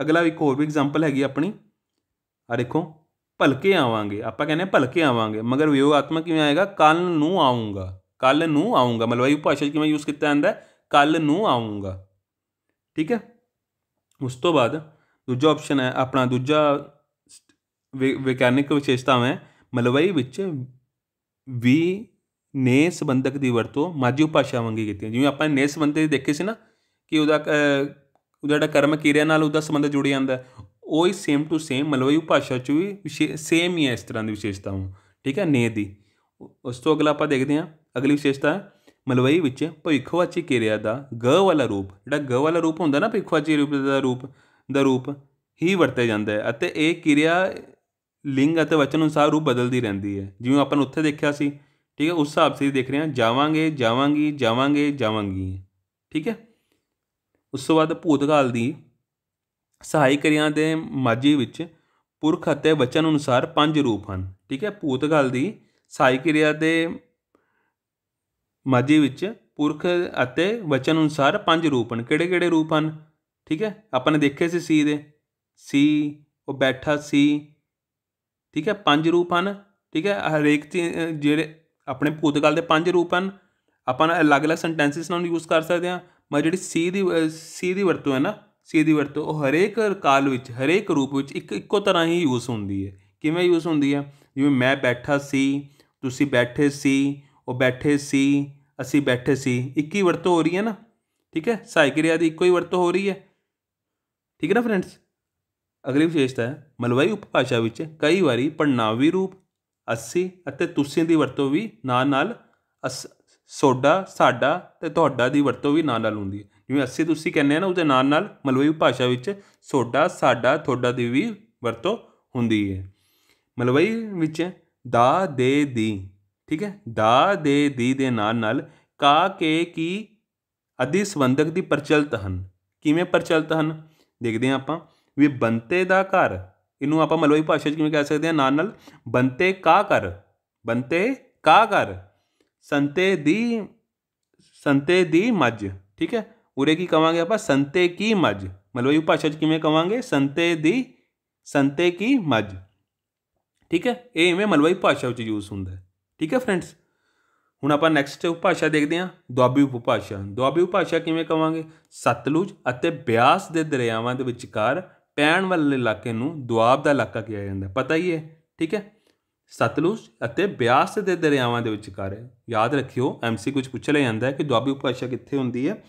ਅਗਲਾ ਇੱਕ ਹੋਰ ਵੀ ਐਗਜ਼ਾਮਪਲ ਹੈਗੀ ਆਪਣੀ ਆ ਦੇਖੋ ਭਲਕੇ ਆਵਾਂਗੇ ਆਪਾਂ ਕਹਿੰਦੇ ਭਲਕੇ ਆਵਾਂਗੇ ਮਗਰ ਵਿਯੋਗਾਤਮਕ ਕਿਵੇਂ ਆਏਗਾ ਕੱਲ ਨੂੰ ਆਉਂਗਾ ਕੱਲ ਨੂੰ ਆਉਂਗਾ ਇਹ ਭਾਸ਼ਾ 'ਚ ਕਿਵੇਂ ਯੂਜ਼ ਕੀਤਾ ਜਾਂਦਾ ਕੱਲ ਨੂੰ ਆਉਂਗਾ ਠੀਕ ਹੈ ਉਸ ਤੋਂ ਬਾਅਦ ਦੂਜਾ ਆਪਸ਼ਨ ਹੈ ਆਪਣਾ ਦੂਜਾ ਵਿਗਿਆਨਿਕ ਵਿਸ਼ੇਸ਼ਤਾ ਹੈ ਮਲਵਈ ਵਿੱਚ ਵੀ ਨੇ ਸੰਬੰਧਕ ਦੀ ਵਰਤੋਂ ਮਾਝੀ ਭਾਸ਼ਾ ਵਾਂਗੀ ਕੀਤੀ ਜਿਵੇਂ ਆਪਾਂ ਨੇ ਸੰਬੰਧੇ ਦੇਖੇ ਸੀ ਨਾ ਕਿ ਉਹਦਾ ਉਹਦਾ ਜਿਹੜਾ ਕਰਮ ਕਿਰਿਆ ਨਾਲ ਉਹਦਾ ਸੰਬੰਧ ਜੁੜ ਜਾਂਦਾ ਉਹ ਹੀ ਸੇਮ ਟੂ ਸੇਮ ਮਲਵਈ ਭਾਸ਼ਾ 'ਚ ਵੀ ਸੇਮ ਹੀ ਹੈ ਇਸ ਤਰ੍ਹਾਂ ਦੀ ਵਿਸ਼ੇਸ਼ਤਾਵਾਂ ਠੀਕ ਹੈ ਨੇ ਦੀ ਉਸ ਤੋਂ ਅਗਲਾ ਆਪਾਂ ਦੇਖਦੇ ਹਾਂ ਅਗਲੀ ਵਿਸ਼ੇਸ਼ਤਾ ਮਲਵਈ ਵਿੱਚ ਭਵਿੱਖਵਾਚੀ ਕਿਰਿਆ ਦਾ ਗ ਵਾਲਾ ਰੂਪ ਜਿਹੜਾ ਗ ਵਾਲਾ ਰੂਪ ਹੁੰਦਾ ਨਾ ਭਵਿੱਖਵਾਚੀ ਰੂਪ ਦਾ ਰੂਪ ਦਾ ਰੂਪ ਹੀ ਵਰਤਿਆ ਜਾਂਦਾ ਹੈ ਅਤੇ ਇਹ ਕਿਰਿਆ ਲਿੰਗ ਅਤੇ ਵਚਨ ਅਨੁਸਾਰ ਰੂਪ ਬਦਲਦੀ ਰਹਿੰਦੀ ਹੈ ਜਿਵੇਂ ਆਪਾਂ ਨੇ ਉੱਥੇ ਦੇਖਿਆ ਸੀ ਠੀਕ ਹੈ ਉਸ ਹਿਸਾਬ ਸੇ ਦੇਖ ਰਹੇ ਹਾਂ ਜਾਵਾਂਗੇ ਜਾਵਾਂਗੀ ਜਾਵਾਂਗੇ ਜਾਵਾਂਗੀ ਠੀਕ ਹੈ ਉਸ ਤੋਂ ਬਾਅਦ ਭੂਤਕਾਲ ਦੀ ਸਹਾਇਕ ਕਿਰਿਆ ਦੇ ਮਾਜੀ ਵਿੱਚ ਪੁਰਖ ਅਤੇ ਵਚਨ ਅਨੁਸਾਰ ਪੰਜ ਰੂਪ ਹਨ ਠੀਕ ਹੈ ਭੂਤਕਾਲ ਦੀ ਸਹਾਇਕ ਕਿਰਿਆ ਦੇ ਮਾਜੀ ਵਿੱਚ ਪੁਰਖ ਅਤੇ ਵਚਨ ਅਨੁਸਾਰ ਪੰਜ ਰੂਪ ਹਨ ਕਿਹੜੇ ਕਿਹੜੇ ਰੂਪ ਹਨ ਠੀਕ ਹੈ ਆਪਾਂ ਨੇ ਦੇਖੇ ਸੀ ਸੀ ਦੇ ਸੀ ਉਹ ਬੈਠਾ ਸੀ ਠੀਕ ਹੈ ਪੰਜ ਰੂਪ ਹਨ ਠੀਕ ਹੈ ਹਰੇਕ ਜਿਹੜੇ ਆਪਣੇ ਭੂਤਕਾਲ ਦੇ ਪੰਜ ਰੂਪ ਹਨ ਆਪਾਂ ਅਲੱਗ-ਅਲੱਗ ਸੈਂਟੈਂਸਸ ਨਾਲ ਯੂਜ਼ ਕਰ ਸਕਦੇ ਹਾਂ ਮੈਂ ਜਿਹੜੀ ਸੀ ਦੀ ਸੀ ਦੀ ਵਰਤੋਂ ਹੈ ਨਾ ਸੀ ਇਹਦੀ ਵਰਤੋਂ ਉਹ ਹਰੇਕ ਕਾਲ ਵਿੱਚ ਹਰੇਕ ਰੂਪ ਵਿੱਚ ਇੱਕ ਇੱਕੋ ਤਰ੍ਹਾਂ ਹੀ ਯੂਜ਼ ਹੁੰਦੀ ਹੈ ਕਿਵੇਂ ਯੂਜ਼ ਹੁੰਦੀ ਹੈ ਜਿਵੇਂ ਮੈਂ ਬੈਠਾ ਸੀ ਤੁਸੀਂ ਬੈਠੇ ਸੀ ਉਹ ਬੈਠੇ ਸੀ ਅਸੀਂ ਬੈਠੇ ਸੀ ਇੱਕ ਹੀ ਵਰਤੋਂ ਹੋ ਰਹੀ ਹੈ ਨਾ ਠੀਕ ਹੈ ਸਹਾਇਕ ਕਿਰਿਆ ਦੀ ਇੱਕੋ ਹੀ ਵਰਤੋਂ ਹੋ ਰਹੀ ਹੈ ਠੀਕ ਹੈ ਨਾ ਫਰੈਂਡਸ ਅਗਲੀ ਵਿਸ਼ੇਸ਼ਤਾ ਹੈ ਮਲਵਾਈ ਉਪਭਾਸ਼ਾ ਵਿੱਚ ਕਈ ਵਾਰੀ ਪੜਨਾਵੀ ਰੂਪ ਅਸੀਂ ਅਤੇ ਤੁਸੀਂ ਦੀ ਵਰਤੋਂ ਵੀ ਨਾਲ ਨਾਲ ਸੋਡਾ ਸਾਡਾ ਤੇ ਤੁਹਾਡਾ ਦੀ ਵਰਤੋਂ ਵੀ ਨਾਲ ਨਾਲ ਹੁੰਦੀ ਹੈ ਜਿਵੇਂ ਅਸੀਂ ਤੁਸੀਂ ਕਹਿੰਦੇ ਆ ਨਾ ਉਹਦੇ ਨਾਲ ਨਾਲ ਮਲਵਈ ਭਾਸ਼ਾ ਵਿੱਚ ਸੋਡਾ ਸਾਡਾ ਥੋਡਾ ਦੀ ਵੀ ਵਰਤੋਂ ਹੁੰਦੀ ਹੈ ਮਲਵਈ ਵਿੱਚ ਦਾ ਦੇ ਦੀ ਠੀਕ ਹੈ ਦਾ ਦੇ ਦੀ ਦੇ ਨਾਲ ਨਾਲ ਕਾ ਕੇ ਕੀ ਅਧਿ ਸੰਬੰਧਕ ਦੀ ਪ੍ਰਚਲਿਤ ਹਨ ਕਿਵੇਂ ਪ੍ਰਚਲਿਤ ਹਨ ਦੇਖਦੇ ਹਾਂ ਆਪਾਂ ਵੀ ਬੰਤੇ ਦਾ ਘਰ ਇਹਨੂੰ ਆਪਾਂ ਮਲਵਈ ਭਾਸ਼ਾ 'ਚ ਕਿਵੇਂ ਕਹਿ ਸਕਦੇ ਹਾਂ ਨਾਲ ਨਾਲ ਬੰਤੇ ਕਾ ਕਰ ਬੰਤੇ ਕਾ ਕਰ ਸੰਤੇ ਦੀ ਸੰਤੇ ਦੀ ਮੱਝ ਠੀਕ ਹੈ ਉਰੇ ਕੀ ਕਵਾਂਗੇ ਆਪਾਂ ਸੰਤੇ ਕੀ ਮੱਝ ਮਲਵਈ ਭਾਸ਼ਾ 'ਚ ਕਿਵੇਂ ਕਵਾਂਗੇ ਸੰਤੇ ਦੀ ਸੰਤੇ ਕੀ ਮਜ ਠੀਕ ਹੈ ਇਹ ਇਵੇਂ ਮਲਵਈ ਭਾਸ਼ਾ ਵਿੱਚ ਯੂਜ਼ ਹੁੰਦਾ ਹੈ ਠੀਕ ਹੈ ਫਰੈਂਡਸ ਹੁਣ ਆਪਾਂ ਨੈਕਸਟ ਉਪਭਾਸ਼ਾ ਦੇਖਦੇ ਹਾਂ ਦੁਆਬੀ ਉਪਭਾਸ਼ਾ ਦੁਆਬੀ ਉਪਭਾਸ਼ਾ ਕਿਵੇਂ ਕਵਾਂਗੇ ਸਤਲੁਜ ਅਤੇ ਬਿਆਸ ਦੇ ਦਰਿਆਵਾਂ ਦੇ ਵਿਚਕਾਰ ਪੈਣ ਵਾਲੇ ਇਲਾਕੇ ਨੂੰ ਦੁਆਬ ਦਾ ਇਲਾਕਾ ਕਿਹਾ ਜਾਂਦਾ ਪਤਾ ਹੀ ਹੈ ਠੀਕ ਹੈ ਸਤਲੁਜ ਅਤੇ ਬਿਆਸ ਦੇ ਦਰਿਆਵਾਂ ਦੇ ਵਿਚਕਾਰ ਯਾਦ ਰੱਖਿਓ ਐਮਸੀ ਕੁਝ ਪੁੱਛ ਲਿਆ ਜਾਂਦਾ ਹੈ ਕਿ ਦੁਆਬੀ ਉਪਭਾਸ਼ਾ ਕਿੱਥੇ ਹੁੰਦੀ ਹੈ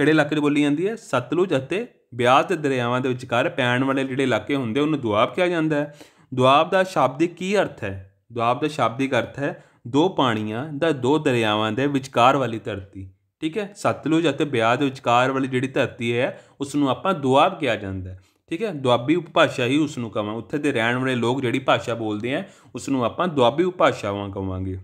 ਕਿਹੜੇ ਇਲਾਕੇ 'ਚ ਬੋਲੀ ਜਾਂਦੀ ਹੈ ਸਤਲੁਜ ਅਤੇ ਬਿਆਸ ਦੇ ਦਰਿਆਵਾਂ ਦੇ ਵਿਚਕਾਰ ਪੈਣ ਵਾਲੇ ਜਿਹੜੇ ਇਲਾਕੇ ਹੁੰਦੇ ਉਹਨੂੰ ਦੁਆਬ ਕਿਹਾ ਜਾਂਦਾ ਹੈ ਦੁਆਬ ਦਾ ਸ਼ਾਬਦਿਕ ਕੀ ਅਰਥ ਹੈ ਦੁਆਬ ਦਾ ਸ਼ਾਬਦਿਕ ਅਰਥ ਹੈ ਦੋ ਪਾਣੀਆਂ ਦਾ ਦੋ ਦਰਿਆਵਾਂ ਦੇ ਵਿਚਕਾਰ ਵਾਲੀ ਧਰਤੀ ਠੀਕ ਹੈ ਸਤਲੁਜ ਅਤੇ ਬਿਆਸ ਦੇ ਵਿਚਕਾਰ ਵਾਲੀ ਜਿਹੜੀ ਧਰਤੀ ਹੈ ਉਸ ਨੂੰ ਆਪਾਂ ਦੁਆਬ ਕਿਹਾ ਜਾਂਦਾ ਹੈ ਠੀਕ ਹੈ ਦੁਆਬੀ ਉਪਭਾਸ਼ਾ ਹੀ ਉਸ ਨੂੰ ਕਹਾਂ ਉੱਥੇ ਦੇ ਰਹਿਣ ਵਾਲੇ ਲੋਕ ਜਿਹੜੀ ਭਾਸ਼ਾ ਬੋਲਦੇ ਆ ਉਸ ਨੂੰ ਆਪਾਂ ਦੁਆਬੀ ਉਪਭਾਸ਼ਾਵਾਂ ਕਵਾਂਗੇ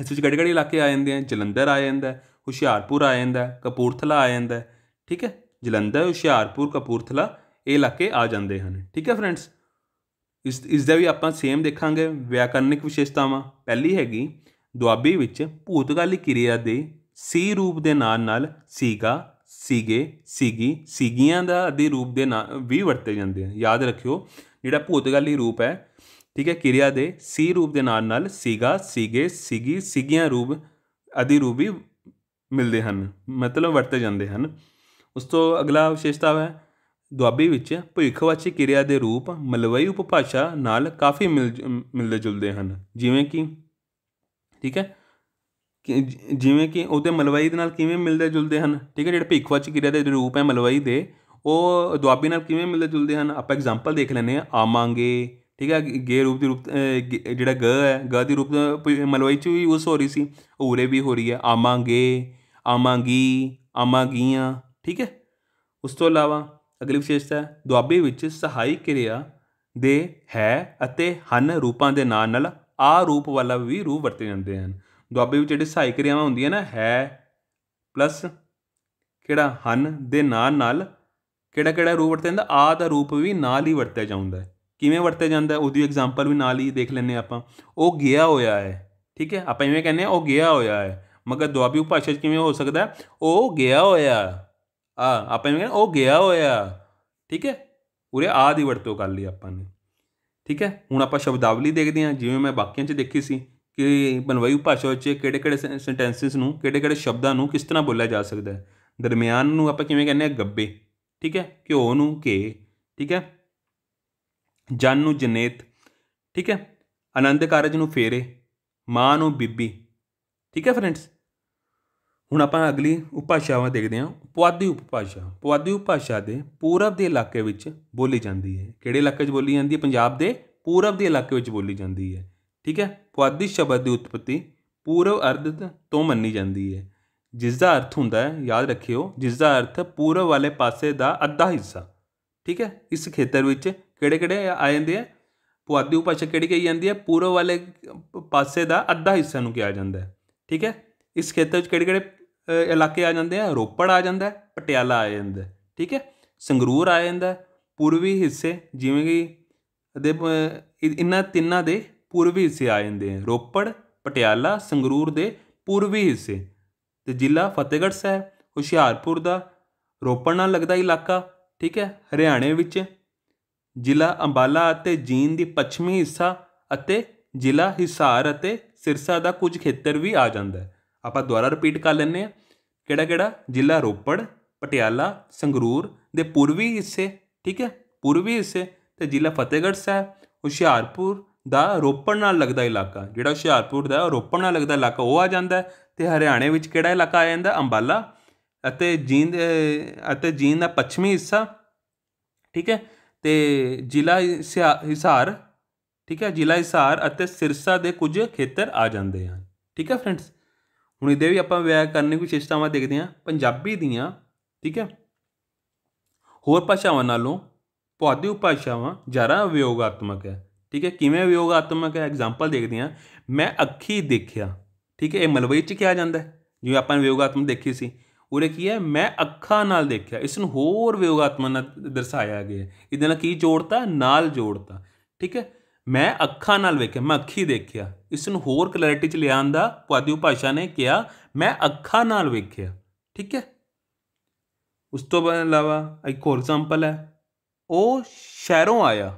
ਇਸ ਵਿੱਚ ਕਿਹੜੇ ਕਿਹੜੇ ਇਲਾਕੇ ਆ ਜਾਂਦੇ ਆ ਜਲੰਧਰ ਆ ਜਾਂਦਾ ਹੁਸ਼ਿਆਰਪੁਰ ਆ ਜਾਂਦਾ ਕਪੂਰਥਲਾ ਆ ਜਾਂਦਾ ਠੀਕ ਹੈ ਜਲੰਧਰ ਹੁਸ਼ਿਆਰਪੁਰ ਕਪੂਰਥਲਾ ਇਹ ਇਲਾਕੇ ਆ ਜਾਂਦੇ ਹਨ ਠੀਕ ਹੈ ਫਰੈਂਡਸ ਇਸ ਇਸ ਦਾ ਵੀ ਆਪਾਂ ਸੇਮ ਦੇਖਾਂਗੇ ਵਿਆਕਰਨਿਕ ਵਿਸ਼ੇਸ਼ਤਾਵਾਂ ਪਹਿਲੀ ਹੈਗੀ ਦੁਆਬੀ ਵਿੱਚ ਭੂਤਕਾਲੀ ਕਿਰਿਆ ਦੇ ਸੀ ਰੂਪ ਦੇ ਨਾਲ ਨਾਲ ਸੀਗਾ ਸੀਗੇ ਸੀਗੀ ਸੀਗੀਆਂ ਦਾ ਆਦਿ ਰੂਪ ਦੇ ਨਾਲ ਵੀ ਵਰਤੇ ਜਾਂਦੇ ਹਨ ਯਾਦ ਰੱਖਿਓ ਜਿਹੜਾ ਭੂਤਕਾਲੀ ਰੂਪ ਹੈ ਠੀਕ ਹੈ ਕਿਰਿਆ ਦੇ ਸੀ ਰੂਪ ਦੇ ਨਾਲ ਨਾਲ ਸੀਗਾ ਸੀਗੇ ਸੀਗੀ ਸੀਗੀਆਂ ਰੂਪ ਆਦਿ ਰੂਪ ਵੀ ਮਿਲਦੇ ਹਨ ਮਤਲਬ ਵਰਤੇ ਜਾਂਦੇ ਹਨ ਉਸ ਤੋਂ ਅਗਲਾ ਵਿਸ਼ੇਸ਼ਤਾ ਹੈ ਦੁਆਬੀ ਵਿੱਚ ਭਵਿੱਖਵਾਚੀ ਕਿਰਿਆ ਦੇ ਰੂਪ ਮਲਵਈ ਉਪਭਾਸ਼ਾ ਨਾਲ ਕਾਫੀ ਮਿਲਦੇ ਜੁਲਦੇ ਹਨ ਜਿਵੇਂ ਕਿ ਠੀਕ ਹੈ ਜਿਵੇਂ ਕਿ ਉਹਦੇ ਮਲਵਈ ਦੇ ਨਾਲ ਕਿਵੇਂ ਮਿਲਦੇ ਜੁਲਦੇ ਹਨ ਠੀਕ ਹੈ ਜਿਹੜੇ ਭਵਿੱਖਵਾਚੀ ਕਿਰਿਆ ਦੇ ਰੂਪ ਹੈ ਮਲਵਈ ਦੇ ਉਹ ਦੁਆਬੀ ਨਾਲ ਕਿਵੇਂ ਮਿਲਦੇ ਜੁਲਦੇ ਹਨ ਆਪਾਂ ਐਗਜ਼ਾਮਪਲ ਦੇਖ ਲੈਨੇ ਆ ਮੰਗੇ ਠੀਕ ਹੈ ਗੇ ਰੂਪ ਦੀ ਰੂਪ ਜਿਹੜਾ ਗ ਹੈ ਗ ਦੀ ਰੂਪ ਮਲਵਈ ਚ ਵੀ ਉਸ ਹੋ ਰਹੀ ਸੀ ਉਰੇ ਵੀ ਹੋ ਰਹੀ ਹੈ ਮੰਗੇ ਆਵਾਂਗੀ ਆਵਾਂਗੀਆਂ ਠੀਕ ਹੈ ਉਸ ਤੋਂ ਇਲਾਵਾ ਅਗਲੀ ਵਿਸ਼ੇਸ਼ਤਾ ਦੁਆਬੇ ਵਿੱਚ ਸਹਾਇਕ ਕਿਰਿਆ ਦੇ ਹੈ ਅਤੇ ਹਨ ਰੂਪਾਂ ਦੇ ਨਾਲ ਨਾਲ ਆ ਰੂਪ ਵਾਲਾ ਵੀ ਰੂਪ ਵਰਤੇ ਜਾਂਦੇ ਹਨ ਦੁਆਬੇ ਵਿੱਚ ਜਿਹੜੇ ਸਹਾਇਕ ਕਿਰਿਆਵਾਂ ਹੁੰਦੀਆਂ ਨਾ ਹੈ ਪਲੱਸ ਕਿਹੜਾ ਹਨ ਦੇ ਨਾਲ ਨਾਲ ਕਿਹੜਾ ਕਿਹੜਾ ਰੂਪ ਵਰਤੇ ਜਾਂਦਾ ਆ ਦਾ ਰੂਪ ਵੀ ਨਾਲ ਹੀ ਵਰਤਿਆ ਜਾਂਦਾ ਹੈ ਕਿਵੇਂ ਵਰਤਿਆ ਜਾਂਦਾ ਉਹਦੀ ਐਗਜ਼ਾਮਪਲ ਵੀ ਨਾਲ ਹੀ ਦੇਖ ਲੈਂਦੇ ਆਪਾਂ ਉਹ ਗਿਆ ਹੋਇਆ ਹੈ ਠੀਕ ਹੈ ਆਪਾਂ ਇਵੇਂ ਕਹਿੰਦੇ ਆ ਉਹ ਗਿਆ ਹੋਇਆ ਹੈ ਮਗਰ ਦੁਆਬੀ ਭਾਸ਼ਾ 'ਚ ਕਿਵੇਂ ਹੋ ਸਕਦਾ ਉਹ ਗਿਆ ਹੋਇਆ ਆ ਆਪਾਂ ਇਹਨੂੰ ਕਹਿੰਦੇ ਉਹ ਗਿਆ ਹੋਇਆ ਠੀਕ ਹੈ ਉਰੇ ਆ ਦੀ ਵਰਤੋਂ ਕਰ ਲਈ ਆਪਾਂ ਨੇ ਠੀਕ ਹੈ ਹੁਣ ਆਪਾਂ ਸ਼ਬਦਾਵਲੀ ਦੇਖਦੇ ਹਾਂ ਜਿਵੇਂ ਮੈਂ ਬਾਕੀਆਂ 'ਚ ਦੇਖੀ ਸੀ ਕਿ ਬਨਵਾਈ ਭਾਸ਼ਾ 'ਚ ਕਿਹੜੇ ਕਿਹੜੇ ਸੈਂਟੈਂਸਸ ਨੂੰ ਕਿਹੜੇ ਕਿਹੜੇ ਸ਼ਬਦਾਂ ਨੂੰ ਕਿਸ ਤਰ੍ਹਾਂ ਬੋਲਿਆ ਜਾ ਸਕਦਾ ਹੈ ਦਰਮਿਆਨ ਨੂੰ ਆਪਾਂ ਕਿਵੇਂ ਕਹਿੰਦੇ ਆ ਗੱਬੇ ਠੀਕ ਹੈ ਘਿਓ ਨੂੰ ਕੇ ਠੀਕ ਹੈ ਜਨ ਨੂੰ ਜਨੇਤ ਠੀਕ ਹੈ ਆਨੰਦ ਕਾਰਜ ਨੂੰ ਫੇਰੇ ਮਾਂ ਨੂੰ ਬੀਬੀ ਠੀਕ ਹੈ ਫਰੈਂਡਸ ਹੁਣ ਆਪਾਂ ਅਗਲੀ ਉਪਭਾਸ਼ਾਵਾਂ ਦੇਖਦੇ ਹਾਂ ਪੁਆਧੀ ਉਪਭਾਸ਼ਾ ਪੁਆਧੀ ਉਪਭਾਸ਼ਾ ਦੇ ਪੂਰਬ ਦੇ ਇਲਾਕੇ ਵਿੱਚ ਬੋਲੀ ਜਾਂਦੀ ਹੈ ਕਿਹੜੇ ਇਲਾਕੇ 'ਚ ਬੋਲੀ ਜਾਂਦੀ ਹੈ ਪੰਜਾਬ ਦੇ ਪੂਰਬ ਦੇ ਇਲਾਕੇ ਵਿੱਚ ਬੋਲੀ ਜਾਂਦੀ ਹੈ ਠੀਕ ਹੈ ਪੁਆਧੀ ਸ਼ਬਦ ਦੀ ਉਤਪਤੀ ਪੂਰਬ ਅਰਧ ਤੋਂ ਮੰਨੀ ਜਾਂਦੀ ਹੈ ਜਿਸ ਦਾ ਅਰਥ ਹੁੰਦਾ ਹੈ ਯਾਦ ਰੱਖਿਓ ਜਿਸ ਦਾ ਅਰਥ ਪੂਰਬ ਵਾਲੇ ਪਾਸੇ ਦਾ ਅੱਧਾ ਹਿੱਸਾ ਠੀਕ ਹੈ ਇਸ ਖੇਤਰ ਵਿੱਚ ਕਿਹੜੇ ਕਿਹੜੇ ਆ ਜਾਂਦੇ ਆ ਪੁਆਧੀ ਉਪਭਾਸ਼ਾ ਕਿਹੜੀ ਕਹੀ ਜਾਂਦੀ ਹੈ ਪੂਰਬ ਵਾਲੇ ਪਾਸੇ ਦਾ ਅੱਧਾ ਹਿੱਸਾ ਨੂੰ ਕਿਹਾ ਜਾਂਦਾ ਹੈ ਠੀਕ ਹੈ ਇਸ ਖੇਤਰ ਵਿੱਚ ਕਿਹੜੇ ਕਿਹੜੇ ਇਲਾਕੇ ਆ ਜਾਂਦੇ ਆ ਰੋਪੜ ਆ ਜਾਂਦਾ ਪਟਿਆਲਾ ਆ ਜਾਂਦਾ ਠੀਕ ਹੈ ਸੰਗਰੂਰ ਆ ਜਾਂਦਾ ਪੂਰਬੀ ਹਿੱਸੇ ਜਿਵੇਂ ਕਿ ਦੇ ਇਹਨਾਂ ਤਿੰਨਾਂ ਦੇ ਪੂਰਬੀ ਹਿੱਸੇ ਆ ਜਾਂਦੇ ਆ ਰੋਪੜ ਪਟਿਆਲਾ ਸੰਗਰੂਰ ਦੇ ਪੂਰਬੀ ਹਿੱਸੇ ਤੇ ਜ਼ਿਲ੍ਹਾ ਫਤਿਹਗੜ੍ਹ ਸਾਹਿਬ ਹੁਸ਼ਿਆਰਪੁਰ ਦਾ ਰੋਪੜ ਨਾਲ ਲੱਗਦਾ ਇਲਾਕਾ ਠੀਕ ਹੈ ਹਰਿਆਣੇ ਵਿੱਚ ਜ਼ਿਲ੍ਹਾ ਅੰਬਾਲਾ ਅਤੇ ਜੀਨ ਦੀ ਪੱਛਮੀ ਹਿੱਸਾ ਅਤੇ ਜ਼ਿਲ੍ਹਾ ਹਿਸਾਰ ਅਤੇ ਸਿਰਸਾ ਦਾ ਕੁਝ ਖੇਤਰ ਵੀ ਆ ਜਾਂਦਾ ਆਪਾਂ ਦੁਬਾਰਾ ਰਿਪੀਟ ਕਰ ਲੈਂਦੇ ਆ ਕਿਹੜਾ ਕਿਹੜਾ ਜ਼ਿਲ੍ਹਾ ਰੋਪੜ ਪਟਿਆਲਾ ਸੰਗਰੂਰ ਦੇ ਪੂਰਬੀ ਹਿੱਸੇ ਠੀਕ ਹੈ ਪੂਰਬੀ ਹਿੱਸੇ ਤੇ ਜ਼ਿਲ੍ਹਾ ਫਤਿਹਗੜ੍ਹ ਸਾਹਿਬ ਹੁਸ਼ਿਆਰਪੁਰ ਦਾ ਰੋਪੜ ਨਾਲ ਲੱਗਦਾ ਇਲਾਕਾ ਜਿਹੜਾ ਹੁਸ਼ਿਆਰਪੁਰ ਦਾ ਰੋਪੜ ਨਾਲ ਲੱਗਦਾ ਇਲਾਕਾ ਉਹ ਆ ਜਾਂਦਾ ਤੇ ਹਰਿਆਣੇ ਵਿੱਚ ਕਿਹੜਾ ਇਲਾਕਾ ਆ ਜਾਂਦਾ ਅੰਬਾਲਾ ਅਤੇ ਜੀਂਦ ਅਤੇ ਜੀਂਦ ਦਾ ਪੱਛਮੀ ਹਿੱਸਾ ਠੀਕ ਹੈ ਤੇ ਜ਼ਿਲ੍ਹਾ ਹਿਸਾਰ ਠੀਕ ਹੈ ਜ਼ਿਲ੍ਹਾ ਹਿਸਾਰ ਅਤੇ ਸਿਰਸਾ ਦੇ ਕੁਝ ਖੇਤਰ ਆ ਜਾਂਦੇ ਹਨ ਠੀਕ ਹੈ ਫਰੈਂਡਸ ਹੁਣ ਇਹਦੇ ਵੀ ਆਪਾਂ ਵਿਆਕਰਨਿਕ ਵਿਸ਼ੇਸ਼ਤਾਵਾਂ ਦੇਖਦੇ ਹਾਂ ਪੰਜਾਬੀ ਦੀਆਂ ਠੀਕ ਹੈ ਹੋਰ ਭਾਸ਼ਾਵਾਂ ਨਾਲੋਂ ਪੁਆਧੀ ਉਪਭਾਸ਼ਾਵਾਂ ਜ਼ਿਆਦਾ ਵਿਯੋਗਾਤਮਕ ਹੈ ਠੀਕ ਹੈ ਕਿਵੇਂ ਵਿਯੋਗਾਤਮਕ ਹੈ ਐਗਜ਼ਾਮਪਲ ਦੇਖਦੇ ਹਾਂ ਮੈਂ ਅੱਖੀ ਦੇਖਿਆ ਠੀਕ ਹੈ ਇਹ ਮਲਵਈ ਚ ਕਿਹਾ ਜਾਂਦਾ ਜਿਵੇਂ ਆਪਾਂ ਨੇ ਵਿਯੋਗਾਤਮਕ ਦੇਖੀ ਸੀ ਉਰੇ ਕੀ ਹੈ ਮੈਂ ਅੱਖਾਂ ਨਾਲ ਦੇਖਿਆ ਇਸ ਨੂੰ ਹੋਰ ਵਿਯੋਗਾਤਮਕ ਨਾਲ ਦਰਸਾਇਆ ਗਿਆ ਇਹਦੇ ਨਾਲ ਕੀ ਜੋੜਤਾ ਨਾਲ ਜੋੜਤਾ ਠੀਕ ਹੈ ਮੈਂ ਅੱਖਾਂ ਨਾਲ ਵੇਖਿਆ ਮੈਂ ਅੱਖੀ ਦੇਖਿਆ ਇਸ ਨੂੰ ਹੋਰ ਕਲੈਰਿਟੀ ਚ ਲਿਆਉਣ ਦਾ ਪੁਆਧਿਉ ਭਾਸ਼ਾ ਨੇ ਕਿਹਾ ਮੈਂ ਅੱਖਾਂ ਨਾਲ ਵੇਖਿਆ ਠੀਕ ਹੈ ਉਸ ਤੋਂ ਇਲਾਵਾ ਇੱਕ ਹੋਰ ਐਗਜ਼ਾਮਪਲ ਹੈ ਉਹ ਸ਼ਹਿਰੋਂ ਆਇਆ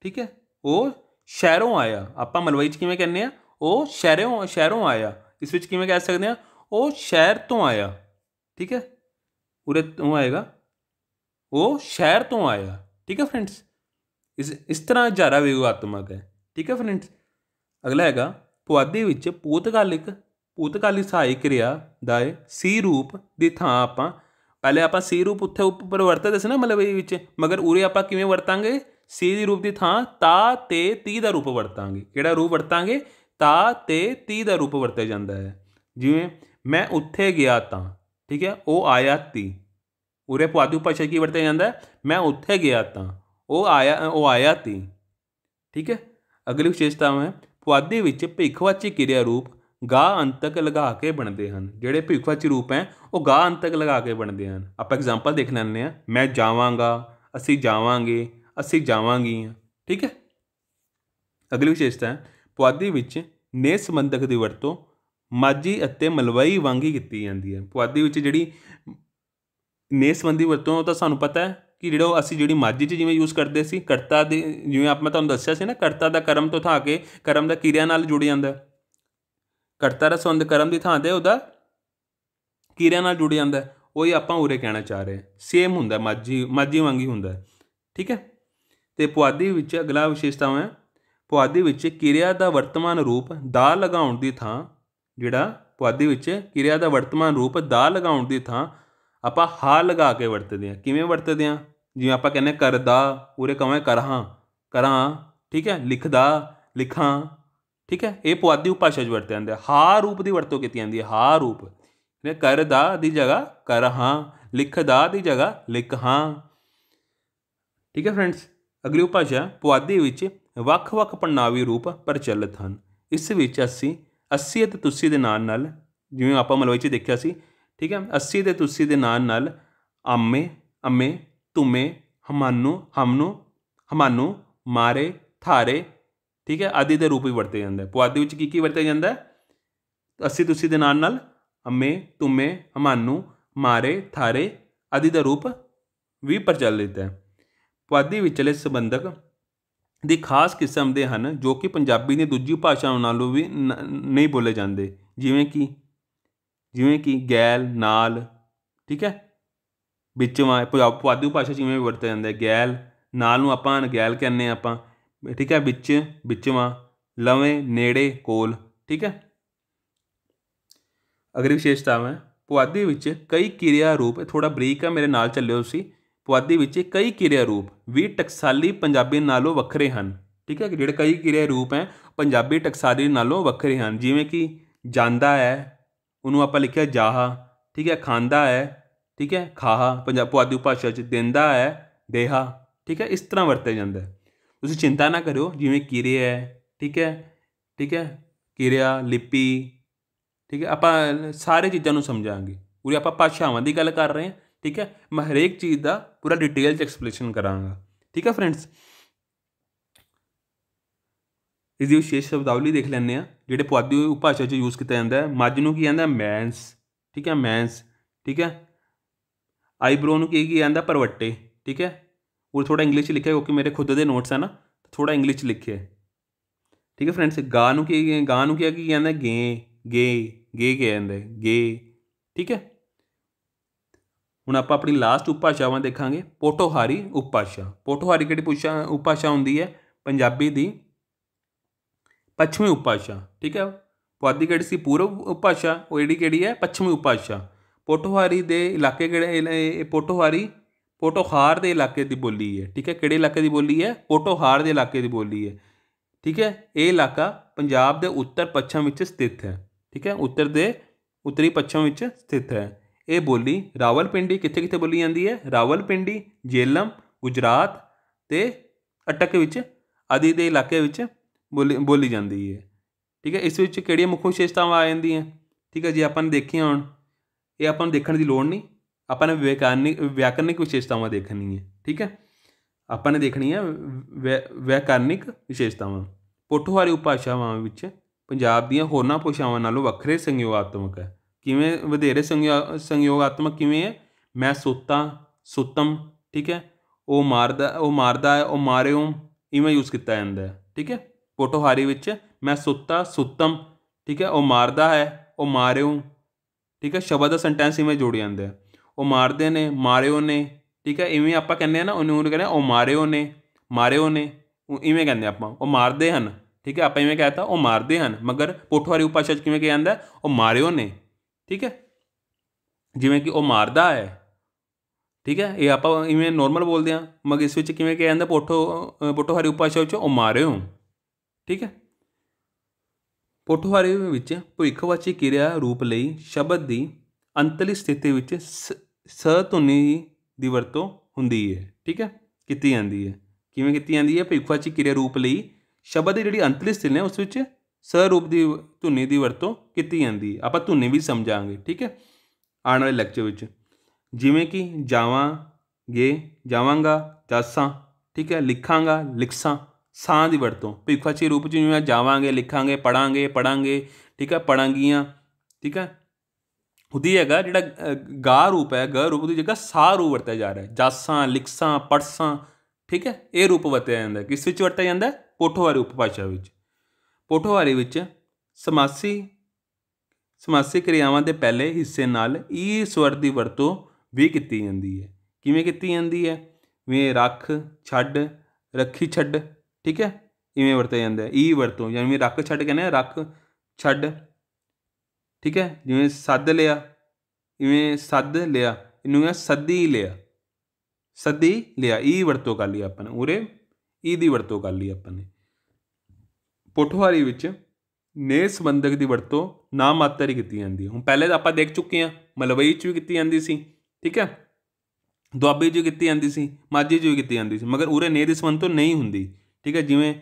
ਠੀਕ ਹੈ ਉਹ ਸ਼ਹਿਰੋਂ ਆਇਆ ਆਪਾਂ ਮਲਵਈ ਚ ਕਿਵੇਂ ਕਹਿੰਦੇ ਆ ਉਹ ਸ਼ਹਿਰੋਂ ਸ਼ਹਿਰੋਂ ਆਇਆ ਇਸ ਵਿੱਚ ਕਿਵੇਂ ਕਹਿ ਸਕਦੇ ਆ ਉਹ ਸ਼ਹਿਰ ਤੋਂ ਆਇਆ ਠੀਕ ਹੈ ਉਰੇ ਤੋਂ ਆਏਗਾ ਉਹ ਸ਼ਹਿਰ ਤੋਂ ਆਇਆ ਠੀਕ ਹੈ ਫਰੈਂਡਸ ਇਸ ਇਸ ਤਰ੍ਹਾਂ ਇਜਾਰਾ ਆਤਮਕ ਹੈ ਠੀਕ ਹੈ ਫਰੈਂਡਸ ਅਗਲਾ ਹੈਗਾ ਪੁਆਧੀ ਵਿੱਚ ਪੂਤਕਾਲਿਕ ਪੂਤਕਾਲੀ ਸਹਾਇਕ ਕਿਰਿਆ ਦਾ ਸੀ ਰੂਪ ਦੀ ਥਾਂ ਆਪਾਂ ਪਹਿਲੇ ਆਪਾਂ ਸੀ ਰੂਪ ਉੱਥੇ ਉੱਪਰ ਵਰਤਦੇ ਸੀ ਨਾ ਮਤਲਬ ਇਹ ਵਿੱਚ ਮਗਰ ਉਰੇ ਆਪਾਂ ਕਿਵੇਂ ਵਰਤਾਂਗੇ ਸੀ ਦੀ ਰੂਪ ਦੀ ਥਾਂ ਤਾ ਤੇ ਤੀ ਦਾ ਰੂਪ ਵਰਤਾਂਗੇ ਕਿਹੜਾ ਰੂਪ ਵਰਤਾਂਗੇ ਤਾ ਤੇ ਤੀ ਦਾ ਰੂਪ ਵਰਤਿਆ ਜਾਂਦਾ ਹੈ ਜਿਵੇਂ ਮੈਂ ਉੱਥੇ ਗਿਆ ਤਾਂ ਠੀਕ ਹੈ ਉਹ ਆਇਆ ਤੀ ਉਰੇ ਪੁਆਧੀ ਭਾਸ਼ਾ ਕੀ ਵਰਤਿਆ ਜਾਂਦਾ ਮੈਂ ਉੱਥੇ ਗਿਆ ਤਾਂ ਉਹ ਆਇਆ ਉਹ ਆਇਆ ਤੀ ਠੀਕ ਹੈ ਅਗਲੀ ਵਿਸ਼ੇਸ਼ਤਾ ਹੈ ਪੁਆਧੀ ਵਿੱਚ ਭਿਖਵਾਚੀ ਕਿਰਿਆ ਰੂਪ ਗਾ ਅੰਤਕ ਲਗਾ ਕੇ ਬਣਦੇ ਹਨ ਜਿਹੜੇ ਭਿਖਵਾਚੀ ਰੂਪ ਹੈ ਉਹ ਗਾ ਅੰਤਕ ਲਗਾ ਕੇ ਬਣਦੇ ਹਨ ਆਪਾਂ ਐਗਜ਼ਾਮਪਲ ਦੇਖ ਲੈਂਦੇ ਆ ਮੈਂ ਜਾਵਾਂਗਾ ਅਸੀਂ ਜਾਵਾਂਗੇ ਅਸੀਂ ਜਾਵਾਂਗੀਆਂ ਠੀਕ ਹੈ ਅਗਲੀ ਵਿਸ਼ੇਸ਼ਤਾ ਹੈ ਪੁਆਧੀ ਵਿੱਚ ਨੇ ਸੰਬੰਧਕ ਦੀ ਵਰਤੋਂ ਮਾਜੀ ਅਤੇ ਮਲਵਈ ਵਾਂਗੀ ਕੀਤੀ ਜਾਂਦੀ ਹੈ ਪੁਆਧੀ ਵਿੱਚ ਜਿਹੜੀ ਨੇ ਸੰਬੰਧੀ ਵਰਤੋਂ ਉਹ ਤਾਂ ਸਾਨੂੰ ਪਤਾ ਹੈ ਕਿ ਜਿਹੜਾ ਅਸੀਂ ਜਿਹੜੀ ਮਾਝੀ 'ਚ ਜਿਵੇਂ ਯੂਜ਼ ਕਰਦੇ ਸੀ ਕਰਤਾ ਦੇ ਜਿਵੇਂ ਆਪ ਮੈਂ ਤੁਹਾਨੂੰ ਦੱਸਿਆ ਸੀ ਨਾ ਕਰਤਾ ਦਾ ਕਰਮ ਤੋਂ ਥਾ ਕੇ ਕਰਮ ਦਾ ਕਿਰਿਆ ਨਾਲ ਜੁੜ ਜਾਂਦਾ ਕਰਤਾ ਦਾ ਸੰਬੰਧ ਕਰਮ ਦੀ ਥਾਂ ਤੇ ਉਹਦਾ ਕਿਰਿਆ ਨਾਲ ਜੁੜ ਜਾਂਦਾ ਉਹੀ ਆਪਾਂ ਉਰੇ ਕਹਿਣਾ ਚਾਹ ਰਹੇ ਸੇਮ ਹੁੰਦਾ ਮਾਝੀ ਮਾਝੀ ਵਾਂਗੀ ਹੁੰਦਾ ਠੀਕ ਹੈ ਤੇ ਪੁਆਧੀ ਵਿੱਚ ਅਗਲਾ ਵਿਸ਼ੇਸ਼ਤਾ ਹੈ ਪੁਆਧੀ ਵਿੱਚ ਕਿਰਿਆ ਦਾ ਵਰਤਮਾਨ ਰੂਪ ਦਾ ਲਗਾਉਣ ਦੀ ਥਾਂ ਜਿਹੜਾ ਪੁਆਧੀ ਵਿੱਚ ਕਿਰਿਆ ਦਾ ਵਰਤਮਾਨ ਰੂਪ ਦਾ ਲਗਾਉਣ ਦੀ ਥਾਂ ਆਪਾਂ ਹਾ ਲਗਾ ਕੇ ਵਰਤਦੇ ਆ ਕਿਵੇਂ ਵਰਤਦੇ ਆ ਜਿਵੇਂ ਆਪਾਂ ਕਹਿੰਦੇ ਕਰਦਾ ਉਰੇ ਕਵਾਂ ਕਰਾਂ ਕਰਾਂ ਠੀਕ ਹੈ ਲਿਖਦਾ ਲਿਖਾਂ ਠੀਕ ਹੈ ਇਹ ਪੁਆਧੀ ਉਪਾਸ਼ਾ 'ਚ ਵਰਤਿਆ ਜਾਂਦਾ ਹਾ ਰੂਪ ਦੀ ਵਰਤੋਂ ਕੀਤੀ ਜਾਂਦੀ ਹੈ ਹਾ ਰੂਪ ਨੇ ਕਰਦਾ ਦੀ ਜਗ੍ਹਾ ਕਰਹਾਂ ਲਿਖਦਾ ਦੀ ਜਗ੍ਹਾ ਲਿਖਾਂ ਠੀਕ ਹੈ ਫਰੈਂਡਸ ਅਗਲੀ ਉਪਭਾਸ਼ਾ ਪੁਆਧੀ ਵਿੱਚ ਵੱਖ-ਵੱਖ ਪੜਨਾਵੀ ਰੂਪ ਪ੍ਰਚਲਿਤ ਹਨ ਇਸ ਵਿੱਚ ਅਸੀਂ ਅਸੀ ਅਤੇ ਤੁਸੀ ਦੇ ਨਾਮ ਨਾਲ ਜਿਵੇਂ ਆਪਾਂ ਮਲਵਈ 'ਚ ਦੇਖਿਆ ਸੀ ਠੀਕ ਹੈ ਅਸੀ ਤੇ ਤੁਸੀ ਦੇ ਨਾਮ ਨਾਲ ਆਮੇ ਅਮੇ ਤੁਮੇ ਹਮਾਨੂ ਹਮਨੂ ਹਮਾਨੂ ਮਾਰੇ ਥਾਰੇ ਠੀਕ ਹੈ ਆਦੀ ਦੇ ਰੂਪ ਵੀ ਵਰਤੇ ਜਾਂਦੇ ਪੁਆਧੀ ਵਿੱਚ ਕੀ ਕੀ ਵਰਤੇ ਜਾਂਦਾ ਅਸੀਂ ਤੁਸੀਂ ਦੇ ਨਾਲ ਨਾਲ ਅਮੇ ਤੁਮੇ ਹਮਾਨੂ ਮਾਰੇ ਥਾਰੇ ਆਦੀ ਦਾ ਰੂਪ ਵੀ ਪ੍ਰਚਲਿਤ ਹੈ ਪੁਆਧੀ ਵਿਚਲੇ ਸੰਬੰਧਕ ਦੀ ਖਾਸ ਕਿਸਮ ਦੇ ਹਨ ਜੋ ਕਿ ਪੰਜਾਬੀ ਦੀ ਦੂਜੀ ਭਾਸ਼ਾਵਾਂ ਨਾਲੋਂ ਵੀ ਨਹੀਂ ਬੋਲੇ ਜਾਂਦੇ ਜਿਵੇਂ ਕਿ ਜਿਵੇਂ ਕਿ ਗੈਲ ਨਾਲ ਠੀਕ ਹੈ ਵਿੱਚ ਪੁਆਧੂ ਭਾਸ਼ਾ ਜਿਵੇਂ ਵਰਤਿਆ ਜਾਂਦਾ ਗੈਲ ਨਾਲ ਨੂੰ ਆਪਾਂ ਅਣਗੈਲ ਕਹਿੰਨੇ ਆਪਾਂ ਠੀਕ ਹੈ ਵਿੱਚ ਵਿੱਚਵਾ ਲਵੇਂ ਨੇੜੇ ਕੋਲ ਠੀਕ ਹੈ ਅਗਲੀ ਵਿਸ਼ੇਸ਼ਤਾਵਾਂ ਪੁਆਧੀ ਵਿੱਚ ਕਈ ਕਿਰਿਆ ਰੂਪ ਥੋੜਾ ਬਰੀਕ ਆ ਮੇਰੇ ਨਾਲ ਚੱਲਿਓ ਤੁਸੀਂ ਪੁਆਧੀ ਵਿੱਚ ਕਈ ਕਿਰਿਆ ਰੂਪ ਵੀ ਟਕਸਾਲੀ ਪੰਜਾਬੀ ਨਾਲੋਂ ਵੱਖਰੇ ਹਨ ਠੀਕ ਹੈ ਕਿ ਜਿਹੜੇ ਕਈ ਕਿਰਿਆ ਰੂਪ ਹੈ ਪੰਜਾਬੀ ਟਕਸਾਲੀ ਨਾਲੋਂ ਵੱਖਰੇ ਹਨ ਜਿਵੇਂ ਕਿ ਜਾਂਦਾ ਹੈ ਉਹਨੂੰ ਆਪਾਂ ਲਿਖਿਆ ਜਾਹਾ ਠੀਕ ਹੈ ਖਾਂਦਾ ਹੈ ਠੀਕ ਹੈ ਖਾਹਾ ਪੰਜਾਬ ਪੁਆਧੀ ਭਾਸ਼ਾ 'ਚ ਦਿੰਦਾ ਹੈ ਦੇਹਾ ਠੀਕ ਹੈ ਇਸ ਤਰ੍ਹਾਂ ਵਰਤਿਆ ਜਾਂਦਾ ਹੈ ਤੁਸੀਂ ਚਿੰਤਾ ਨਾ ਕਰਿਓ ਜਿਵੇਂ ਕਿਰਿਆ ਹੈ ਠੀਕ ਹੈ ਠੀਕ ਹੈ ਕਿਰਿਆ ਲਿਪੀ ਠੀਕ ਹੈ ਆਪਾਂ ਸਾਰੇ ਚੀਜ਼ਾਂ ਨੂੰ ਸਮਝਾਂਗੇ ਪੂਰੀ ਆਪਾਂ ਭਾਸ਼ਾਵਾਂ ਦੀ ਗੱਲ ਕਰ ਰਹੇ ਹਾਂ ਠੀਕ ਹੈ ਮੈਂ ਹਰੇਕ ਚੀਜ਼ ਦਾ ਪੂਰਾ ਡਿਟੇਲ 'ਚ ਐਕਸਪਲੇਨੇਸ਼ਨ ਕਰਾਂਗਾ ਠੀਕ ਹੈ ਫਰੈਂਡਸ ਇਸ ਦੀ ਵਿਸ਼ੇਸ਼ ਸ਼ਬਦਾਵਲੀ ਦੇਖ ਲੈਂਦੇ ਆ ਜਿਹੜੇ ਪੁਆਧੀ ਭਾਸ਼ਾ 'ਚ ਯੂਜ਼ ਕੀਤਾ ਜਾਂਦਾ ਹੈ ਮੱਝ ਨੂੰ ਕੀ ਕਹਿੰਦਾ ਮੈਂਸ ਠੀਕ ਹੈ ਮੈਂਸ ਠੀਕ ਹੈ ਆਈਬ੍ਰੋ ਨੂੰ ਕੀ ਕੀ ਆਂਦਾ ਪਰਵੱਟੇ ਠੀਕ ਹੈ ਉਹ ਥੋੜਾ ਇੰਗਲਿਸ਼ 'ਚ ਲਿਖਿਆ ਕਿਉਂਕਿ ਮੇਰੇ ਖੁਦ ਦੇ ਨੋਟਸ ਆ ਨਾ ਥੋੜਾ ਇੰਗਲਿਸ਼ 'ਚ ਲਿਖਿਆ ਠੀਕ ਹੈ ਫਰੈਂਡਸ ਗਾ ਨੂੰ ਕੀ ਗਾ ਨੂੰ ਕੀ ਕੀ ਆਂਦਾ ਗੇ ਗੇ ਗੇ ਕੀ ਆਂਦਾ ਗੇ ਠੀਕ ਹੈ ਹੁਣ ਆਪਾਂ ਆਪਣੀ ਲਾਸਟ ਉਪਭਾਸ਼ਾਵਾਂ ਦੇਖਾਂਗੇ ਪੋਟੋਹਾਰੀ ਉਪਭਾਸ਼ਾ ਪੋਟੋਹਾਰੀ ਕਿਹੜੀ ਭਾਸ਼ਾ ਉਪਭਾਸ਼ਾ ਹੁੰਦੀ ਹੈ ਪੰਜਾਬੀ ਦੀ ਪੱਛਮੀ ਉਪਭਾਸ਼ਾ ਠੀਕ ਹੈ ਪੁਆਧੀ ਕਿਹੜੀ ਸੀ ਪੂਰਬ ਉਪਭਾਸ਼ਾ ਉਹ ਜਿਹੜੀ ਕਿਹੜੀ ਹੈ ਪੱਛਮੀ ਉਪਭਾਸ਼ਾ ਪੋਟੋਹਾਰੀ ਦੇ ਇਲਾਕੇ ਕਿਹੜੇ ਇਹ ਪੋਟੋਹਾਰੀ ਪੋਟੋਖਾਰ ਦੇ ਇਲਾਕੇ ਦੀ ਬੋਲੀ ਹੈ ਠੀਕ ਹੈ ਕਿਹੜੇ ਇਲਾਕੇ ਦੀ ਬੋਲੀ ਹੈ ਪੋਟੋਹਾਰ ਦੇ ਇਲਾਕੇ ਦੀ ਬੋਲੀ ਹੈ ਠੀਕ ਹੈ ਇਹ ਇਲਾਕਾ ਪੰਜਾਬ ਦੇ ਉੱਤਰ ਪੱਛਮ ਵਿੱਚ ਸਥਿਤ ਹੈ ਠੀਕ ਹੈ ਉੱਤਰ ਦੇ ਉੱਤਰੀ ਪੱਛਮ ਵਿੱਚ ਸਥਿਤ ਹੈ ਇਹ ਬੋਲੀ ਰਾਵਲਪਿੰਡੀ ਕਿੱਥੇ ਕਿੱਥੇ ਬੋਲੀ ਜਾਂਦੀ ਹੈ ਰਾਵਲਪਿੰਡੀ ਜੇਲਮ ਗੁਜਰਾਤ ਤੇ ਅਟਕ ਵਿੱਚ ਆਦਿ ਦੇ ਇਲਾਕੇ ਵਿੱਚ ਬੋਲੀ ਜਾਂਦੀ ਹੈ ਠੀਕ ਹੈ ਇਸ ਵਿੱਚ ਕਿਹੜੀਆਂ ਮੁੱਖ ਵਿਸ਼ੇਸ਼ਤਾਵਾਂ ਆ ਜਾਂਦੀਆਂ ਠੀਕ ਹੈ ਜੀ ਆਪਾਂ ਦੇਖਿਆ ਹੁਣ ਇਹ ਆਪਾਂ ਨੂੰ ਦੇਖਣ ਦੀ ਲੋੜ ਨਹੀਂ ਆਪਾਂ ਨੇ ਵਿਆਕਰਨਿਕ ਵਿਆਕਰਨਿਕ ਵਿਸ਼ੇਸ਼ਤਾਵਾਂ ਦੇਖਣੀ ਹੈ ਠੀਕ ਹੈ ਆਪਾਂ ਨੇ ਦੇਖਣੀ ਹੈ ਵਿਆਕਰਨਿਕ ਵਿਸ਼ੇਸ਼ਤਾਵਾਂ ਪੋਠੋਹਾਰੀ ਉਪਭਾਸ਼ਾਵਾਂ ਵਿੱਚ ਪੰਜਾਬ ਦੀਆਂ ਹੋਰਨਾਂ ਭਾਸ਼ਾਵਾਂ ਨਾਲੋਂ ਵੱਖਰੇ ਸੰਯੋਗਾਤਮਕ ਹੈ ਕਿਵੇਂ ਵਧੇਰੇ ਸੰਯੋਗਾਤਮਕ ਕਿਵੇਂ ਹੈ ਮੈਂ ਸੁੱਤਾ ਸੁੱਤਮ ਠੀਕ ਹੈ ਉਹ ਮਾਰਦਾ ਉਹ ਮਾਰਦਾ ਹੈ ਉਹ ਮਾਰਿਓ ਇਵੇਂ ਯੂਜ਼ ਕੀਤਾ ਜਾਂਦਾ ਹੈ ਠੀਕ ਹੈ ਪੋਟੋਹਾਰੀ ਵਿੱਚ ਮੈਂ ਸੁੱਤਾ ਸੁੱਤਮ ਠੀਕ ਹੈ ਉਹ ਮਾਰਦਾ ਹੈ ਉਹ ਮਾਰਿਓ ਠੀਕ ਹੈ ਸ਼ਬਦ ਦਾ ਸੈਂਟੈਂਸ ਇਵੇਂ ਜੋੜ ਜਾਂਦੇ ਆ ਉਹ ਮਾਰਦੇ ਨੇ ਮਾਰਿਓ ਨੇ ਠੀਕ ਹੈ ਇਵੇਂ ਆਪਾਂ ਕਹਿੰਦੇ ਆ ਨਾ ਉਹਨੂੰ ਉਹਨੂੰ ਕਹਿੰਦੇ ਉਹ ਮਾਰਿਓ ਨੇ ਮਾਰਿਓ ਨੇ ਇਵੇਂ ਕਹਿੰਦੇ ਆਪਾਂ ਉਹ ਮਾਰਦੇ ਹਨ ਠੀਕ ਹੈ ਆਪਾਂ ਇਵੇਂ ਕਹਤਾ ਉਹ ਮਾਰਦੇ ਹਨ ਮਗਰ ਪੋਠਵਾਰੀ ਉਪਾਸ਼ਾ ਚ ਕਿਵੇਂ ਕਿਹਾ ਜਾਂਦਾ ਉਹ ਮਾਰਿਓ ਨੇ ਠੀਕ ਹੈ ਜਿਵੇਂ ਕਿ ਉਹ ਮਾਰਦਾ ਹੈ ਠੀਕ ਹੈ ਇਹ ਆਪਾਂ ਇਵੇਂ ਨਾਰਮਲ ਬੋਲਦੇ ਆ ਮਗਰ ਇਸ ਵਿੱਚ ਕਿਵੇਂ ਕਿਹਾ ਜਾਂਦਾ ਪੋਠੋ ਪੋਠਵਾਰੀ ਉਪਾਸ਼ਾ ਵਿੱਚ ਉਹ ਮਾਰਿਓ ਠੀਕ ਹੈ ਪੋਠੋਹਾਰੀ ਵਿੱਚ ਭਵਿੱਖਵਾਚੀ ਕਿਰਿਆ ਰੂਪ ਲਈ ਸ਼ਬਦ ਦੀ ਅੰਤਲੀ ਸਥਿਤੀ ਵਿੱਚ ਸ ਧੁਨੀ ਦੀ ਵਰਤੋਂ ਹੁੰਦੀ ਹੈ ਠੀਕ ਹੈ ਕੀਤੀ ਜਾਂਦੀ ਹੈ ਕਿਵੇਂ ਕੀਤੀ ਜਾਂਦੀ ਹੈ ਭਵਿੱਖਵਾਚੀ ਕਿਰਿਆ ਰੂਪ ਲਈ ਸ਼ਬਦ ਦੀ ਜਿਹੜੀ ਅੰਤਲੀ ਸਥਿਤੀ ਹੈ ਉਸ ਵਿੱਚ ਸ ਰੂਪ ਦੀ ਧੁਨੀ ਦੀ ਵਰਤੋਂ ਕੀਤੀ ਜਾਂਦੀ ਹੈ ਆਪਾਂ ਧੁਨੀ ਵੀ ਸਮਝਾਂਗੇ ਠੀਕ ਹੈ ਆਉਣ ਵਾਲੇ ਲੈਕਚਰ ਵਿੱਚ ਜਿਵੇਂ ਕਿ ਜਾਵਾਂਗੇ ਜਾਵਾਂਗਾ ਜਾਸਾਂ ਠੀਕ ਹੈ ਲਿਖਾਂਗਾ ਲਿਖਸਾਂ ਸਾਂ ਦੀ ਵਰਤੋਂ ਭਵਿੱਖਵਾਚੀ ਰੂਪ ਜਿਵੇਂ ਮੈਂ ਜਾਵਾਂਗੇ ਲਿਖਾਂਗੇ ਪੜਾਂਗੇ ਪੜਾਂਗੇ ਠੀਕ ਹੈ ਪੜਾਂਗੀਆਂ ਠੀਕ ਹੈ ਉਹਦੀ ਹੈਗਾ ਜਿਹੜਾ ਗਾ ਰੂਪ ਹੈ ਗ ਰੂਪ ਦੀ ਜਗ੍ਹਾ ਸਾ ਰੂਪ ਵਰਤਿਆ ਜਾ ਰਿਹਾ ਜਾਸਾਂ ਲਿਖਸਾਂ ਪੜਸਾਂ ਠੀਕ ਹੈ ਇਹ ਰੂਪ ਵਰਤਿਆ ਜਾਂਦਾ ਕਿਸ ਵਿੱਚ ਵਰਤਿਆ ਜਾਂਦਾ ਪੋਠੋਵਾਰੀ ਉਪਭਾਸ਼ਾ ਵਿੱਚ ਪੋਠੋਵਾਰੀ ਵਿੱਚ ਸਮਾਸੀ ਸਮਾਸੀ ਕਿਰਿਆਵਾਂ ਦੇ ਪਹਿਲੇ ਹਿੱਸੇ ਨਾਲ ਈ ਸਵਰ ਦੀ ਵਰਤੋਂ ਵੀ ਕੀਤੀ ਜਾਂਦੀ ਹੈ ਕਿਵੇਂ ਕੀਤੀ ਜਾਂਦੀ ਹੈ ਵੇ ਰੱਖ ਛੱਡ ਰੱਖੀ ਛੱਡ ਠੀਕ ਹੈ ਇਵੇਂ ਵਰਤਿਆ ਜਾਂਦਾ ਈ ਵਰਤੋਂ ਜਿਵੇਂ ਰੱਖ ਛੱਡ ਕਹਿੰਦੇ ਆ ਰੱਖ ਛੱਡ ਠੀਕ ਹੈ ਜਿਵੇਂ ਸੱਦ ਲਿਆ ਇਵੇਂ ਸੱਦ ਲਿਆ ਇਹਨੂੰ ਆ ਸੱਦੀ ਲਿਆ ਸੱਦੀ ਲਿਆ ਈ ਵਰਤੋਂ ਕਰ ਲਈ ਆਪਾਂ ਨੇ ਉਰੇ ਈ ਦੀ ਵਰਤੋਂ ਕਰ ਲਈ ਆਪਾਂ ਨੇ ਪੋਠਵਾਰੀ ਵਿੱਚ ਨੇ ਸੰਬੰਧਕ ਦੀ ਵਰਤੋਂ ਨਾ ਮਾਤਰ ਹੀ ਕੀਤੀ ਜਾਂਦੀ ਹੈ ਹੁਣ ਪਹਿਲੇ ਤਾਂ ਆਪਾਂ ਦੇਖ ਚੁੱਕੇ ਹਾਂ ਮਲਵਈ 'ਚ ਵੀ ਕੀਤੀ ਜਾਂਦੀ ਸੀ ਠੀਕ ਹੈ ਦੁਆਬੇ 'ਚ ਕੀਤੀ ਜਾਂਦੀ ਸੀ ਮਾਝੇ 'ਚ ਵੀ ਕੀਤੀ ਜਾਂਦੀ ਸੀ ਮਗਰ ਉਰੇ ਨੇ ਦੀ ਸੰਬੰਧ ਤੋਂ ਨਹੀਂ ਹੁੰਦੀ ਠੀਕ ਹੈ ਜਿਵੇਂ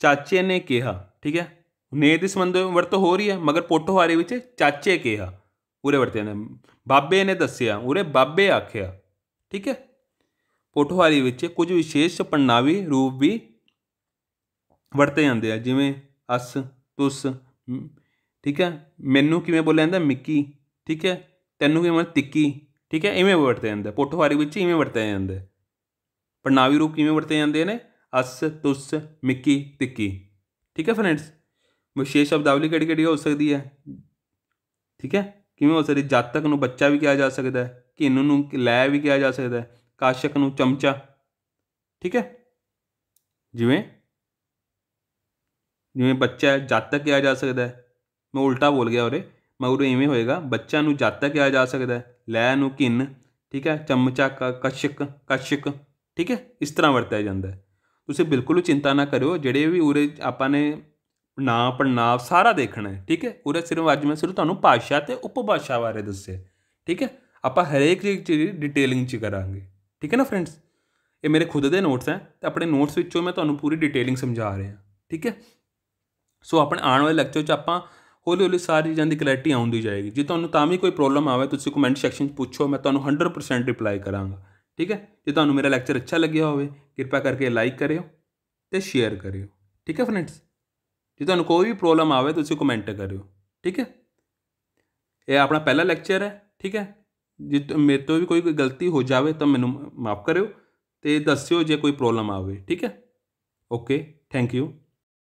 ਚਾਚੇ ਨੇ ਕਿਹਾ ਠੀਕ ਹੈ ਨੇ ਦੇ ਸੰਬੰਧ ਵਰਤੋਂ ਹੋ ਰਹੀ ਹੈ ਮਗਰ ਪੋਟੋਹਾਰੇ ਵਿੱਚ ਚਾਚੇ ਕਿਹਾ ਉਰੇ ਵਰਤੇ ਨੇ ਬਾਬੇ ਨੇ ਦੱਸਿਆ ਉਰੇ ਬਾਬੇ ਆਖਿਆ ਠੀਕ ਹੈ ਪੋਟੋਹਾਰੀ ਵਿੱਚ ਕੁਝ ਵਿਸ਼ੇਸ਼ ਪੜਨਾਵੀ ਰੂਪ ਵੀ ਵਰਤੇ ਜਾਂਦੇ ਆ ਜਿਵੇਂ ਅਸ ਤੁਸ ਠੀਕ ਹੈ ਮੈਨੂੰ ਕਿਵੇਂ ਬੋਲਿਆ ਜਾਂਦਾ ਮਿੱਕੀ ਠੀਕ ਹੈ ਤੈਨੂੰ ਕਿਵੇਂ ਤਿੱਕੀ ਠੀਕ ਹੈ ਇਵੇਂ ਵਰਤੇ ਜਾਂਦੇ ਪੋਟੋਹਾਰੀ ਵਿੱਚ ਇਵੇਂ ਵਰਤੇ ਜਾਂਦੇ ਪੜਨਾਵੀ ਰੂਪ ਕਿਵੇਂ ਵਰਤੇ ਜਾਂਦੇ ਨੇ ਅਸ ਤੁਸ ਮਿੱਕੀ ਤਿੱਕੀ ਠੀਕ ਹੈ ਫਰੈਂਡਸ ਵਿਸ਼ੇਸ਼ ਸ਼ਬਦਾਵਲੀ ਕਿਹੜੀ ਕਿਹੜੀ ਹੋ ਸਕਦੀ ਹੈ ਠੀਕ ਹੈ ਕਿਵੇਂ ਹੋ ਸਕਦੀ ਜਾਤਕ ਨੂੰ ਬੱਚਾ ਵੀ ਕਿਹਾ ਜਾ ਸਕਦਾ ਹੈ ਕਿੰਨੂ ਨੂੰ ਲੈ ਵੀ ਕਿਹਾ ਜਾ ਸਕਦਾ ਹੈ ਕਾਸ਼ਕ ਨੂੰ ਚਮਚਾ ਠੀਕ ਹੈ ਜਿਵੇਂ ਜਿਵੇਂ ਬੱਚਾ ਜਾਤਕ ਕਿਹਾ ਜਾ ਸਕਦਾ ਹੈ ਮੈਂ ਉਲਟਾ ਬੋਲ ਗਿਆ ਉਰੇ ਮਗਰ ਇਵੇਂ ਹੋਏਗਾ ਬੱਚਾ ਨੂੰ ਜਾਤਕ ਕਿਹਾ ਜਾ ਸਕਦਾ ਹੈ ਲੈ ਨੂੰ ਕਿਨ ਠੀਕ ਹੈ ਚਮਚਾ ਕਾਸ਼ਕ ਕਾਸ਼ਕ ਠੀਕ ਹੈ ਇਸ ਤਰ੍ਹਾਂ ਵਰਤਿਆ ਜਾਂਦਾ ਹੈ ਤੁਸੀਂ ਬਿਲਕੁਲ ਚਿੰਤਾ ਨਾ ਕਰਿਓ ਜਿਹੜੇ ਵੀ ਉਰੇ ਆਪਾਂ ਨੇ ਨਾਂ ਪੜਨਾਵ ਸਾਰਾ ਦੇਖਣਾ ਹੈ ਠੀਕ ਹੈ ਉਰੇ ਸਿਰਫ ਅੱਜ ਮੈਂ ਸਿਰਫ ਤੁਹਾਨੂੰ ਭਾਸ਼ਾ ਤੇ ਉਪਭਾਸ਼ਾ ਬਾਰੇ ਦੱਸਿਆ ਠੀਕ ਹੈ ਆਪਾਂ ਹਰੇਕ ਚੀਜ਼ ਡਿਟੇਲਿੰਗ ਚ ਕਰਾਂਗੇ ਠੀਕ ਹੈ ਨਾ ਫਰੈਂਡਸ ਇਹ ਮੇਰੇ ਖੁਦ ਦੇ ਨੋਟਸ ਹੈ ਤੇ ਆਪਣੇ ਨੋਟਸ ਵਿੱਚੋਂ ਮੈਂ ਤੁਹਾਨੂੰ ਪੂਰੀ ਡਿਟੇਲਿੰਗ ਸਮਝਾ ਰਿਹਾ ਠੀਕ ਹੈ ਸੋ ਆਪਣੇ ਆਉਣ ਵਾਲੇ ਲੈਕਚਰ 'ਚ ਆਪਾਂ ਹੌਲੀ ਹੌਲੀ ਸਾਰੀ ਚੀਜ਼ਾਂ ਦੀ ਕਲੈਰਿਟੀ ਆਉਂਦੀ ਜਾਏਗੀ ਜੇ ਤੁਹਾਨੂੰ ਤਾਂ ਵੀ ਕੋਈ ਪ੍ਰੋਬਲਮ ਆਵੇ ਤੁਸੀਂ ਕਮੈਂਟ ਸੈਕਸ਼ਨ 'ਚ ਪੁੱਛੋ ਮੈਂ ਤੁਹਾਨੂੰ 100% ਰਿਪਲਾਈ ਕਰਾਂਗਾ ਠੀਕ ਹੈ ਜੇ ਤੁਹਾਨੂੰ ਮੇਰਾ ਲੈਕਚਰ ਅੱਛਾ ਲੱਗਿਆ ਹੋਵੇ ਕਿਰਪਾ ਕਰਕੇ ਲਾਈਕ ਕਰਿਓ ਤੇ ਸ਼ੇਅਰ ਕਰਿਓ ਠੀਕ ਹੈ ਫਰੈਂਡਸ ਜੇ ਤੁਹਾਨੂੰ ਕੋਈ ਵੀ ਪ੍ਰੋਬਲਮ ਆਵੇ ਤੁਸੀਂ ਕਮੈਂਟ ਕਰਿਓ ਠੀਕ ਹੈ ਇਹ ਆਪਣਾ ਪਹਿਲਾ ਲੈਕਚਰ ਹੈ ਠੀਕ ਹੈ ਜੇ ਮੇਰੇ ਤੋਂ ਵੀ ਕੋਈ ਗਲਤੀ ਹੋ ਜਾਵੇ ਤਾਂ ਮੈਨੂੰ ਮਾਫ ਕਰਿਓ ਤੇ ਦੱਸਿਓ ਜੇ ਕੋਈ ਪ੍ਰੋਬਲਮ ਆਵੇ ਠੀਕ ਹੈ ਓਕੇ ਥੈਂਕ ਯੂ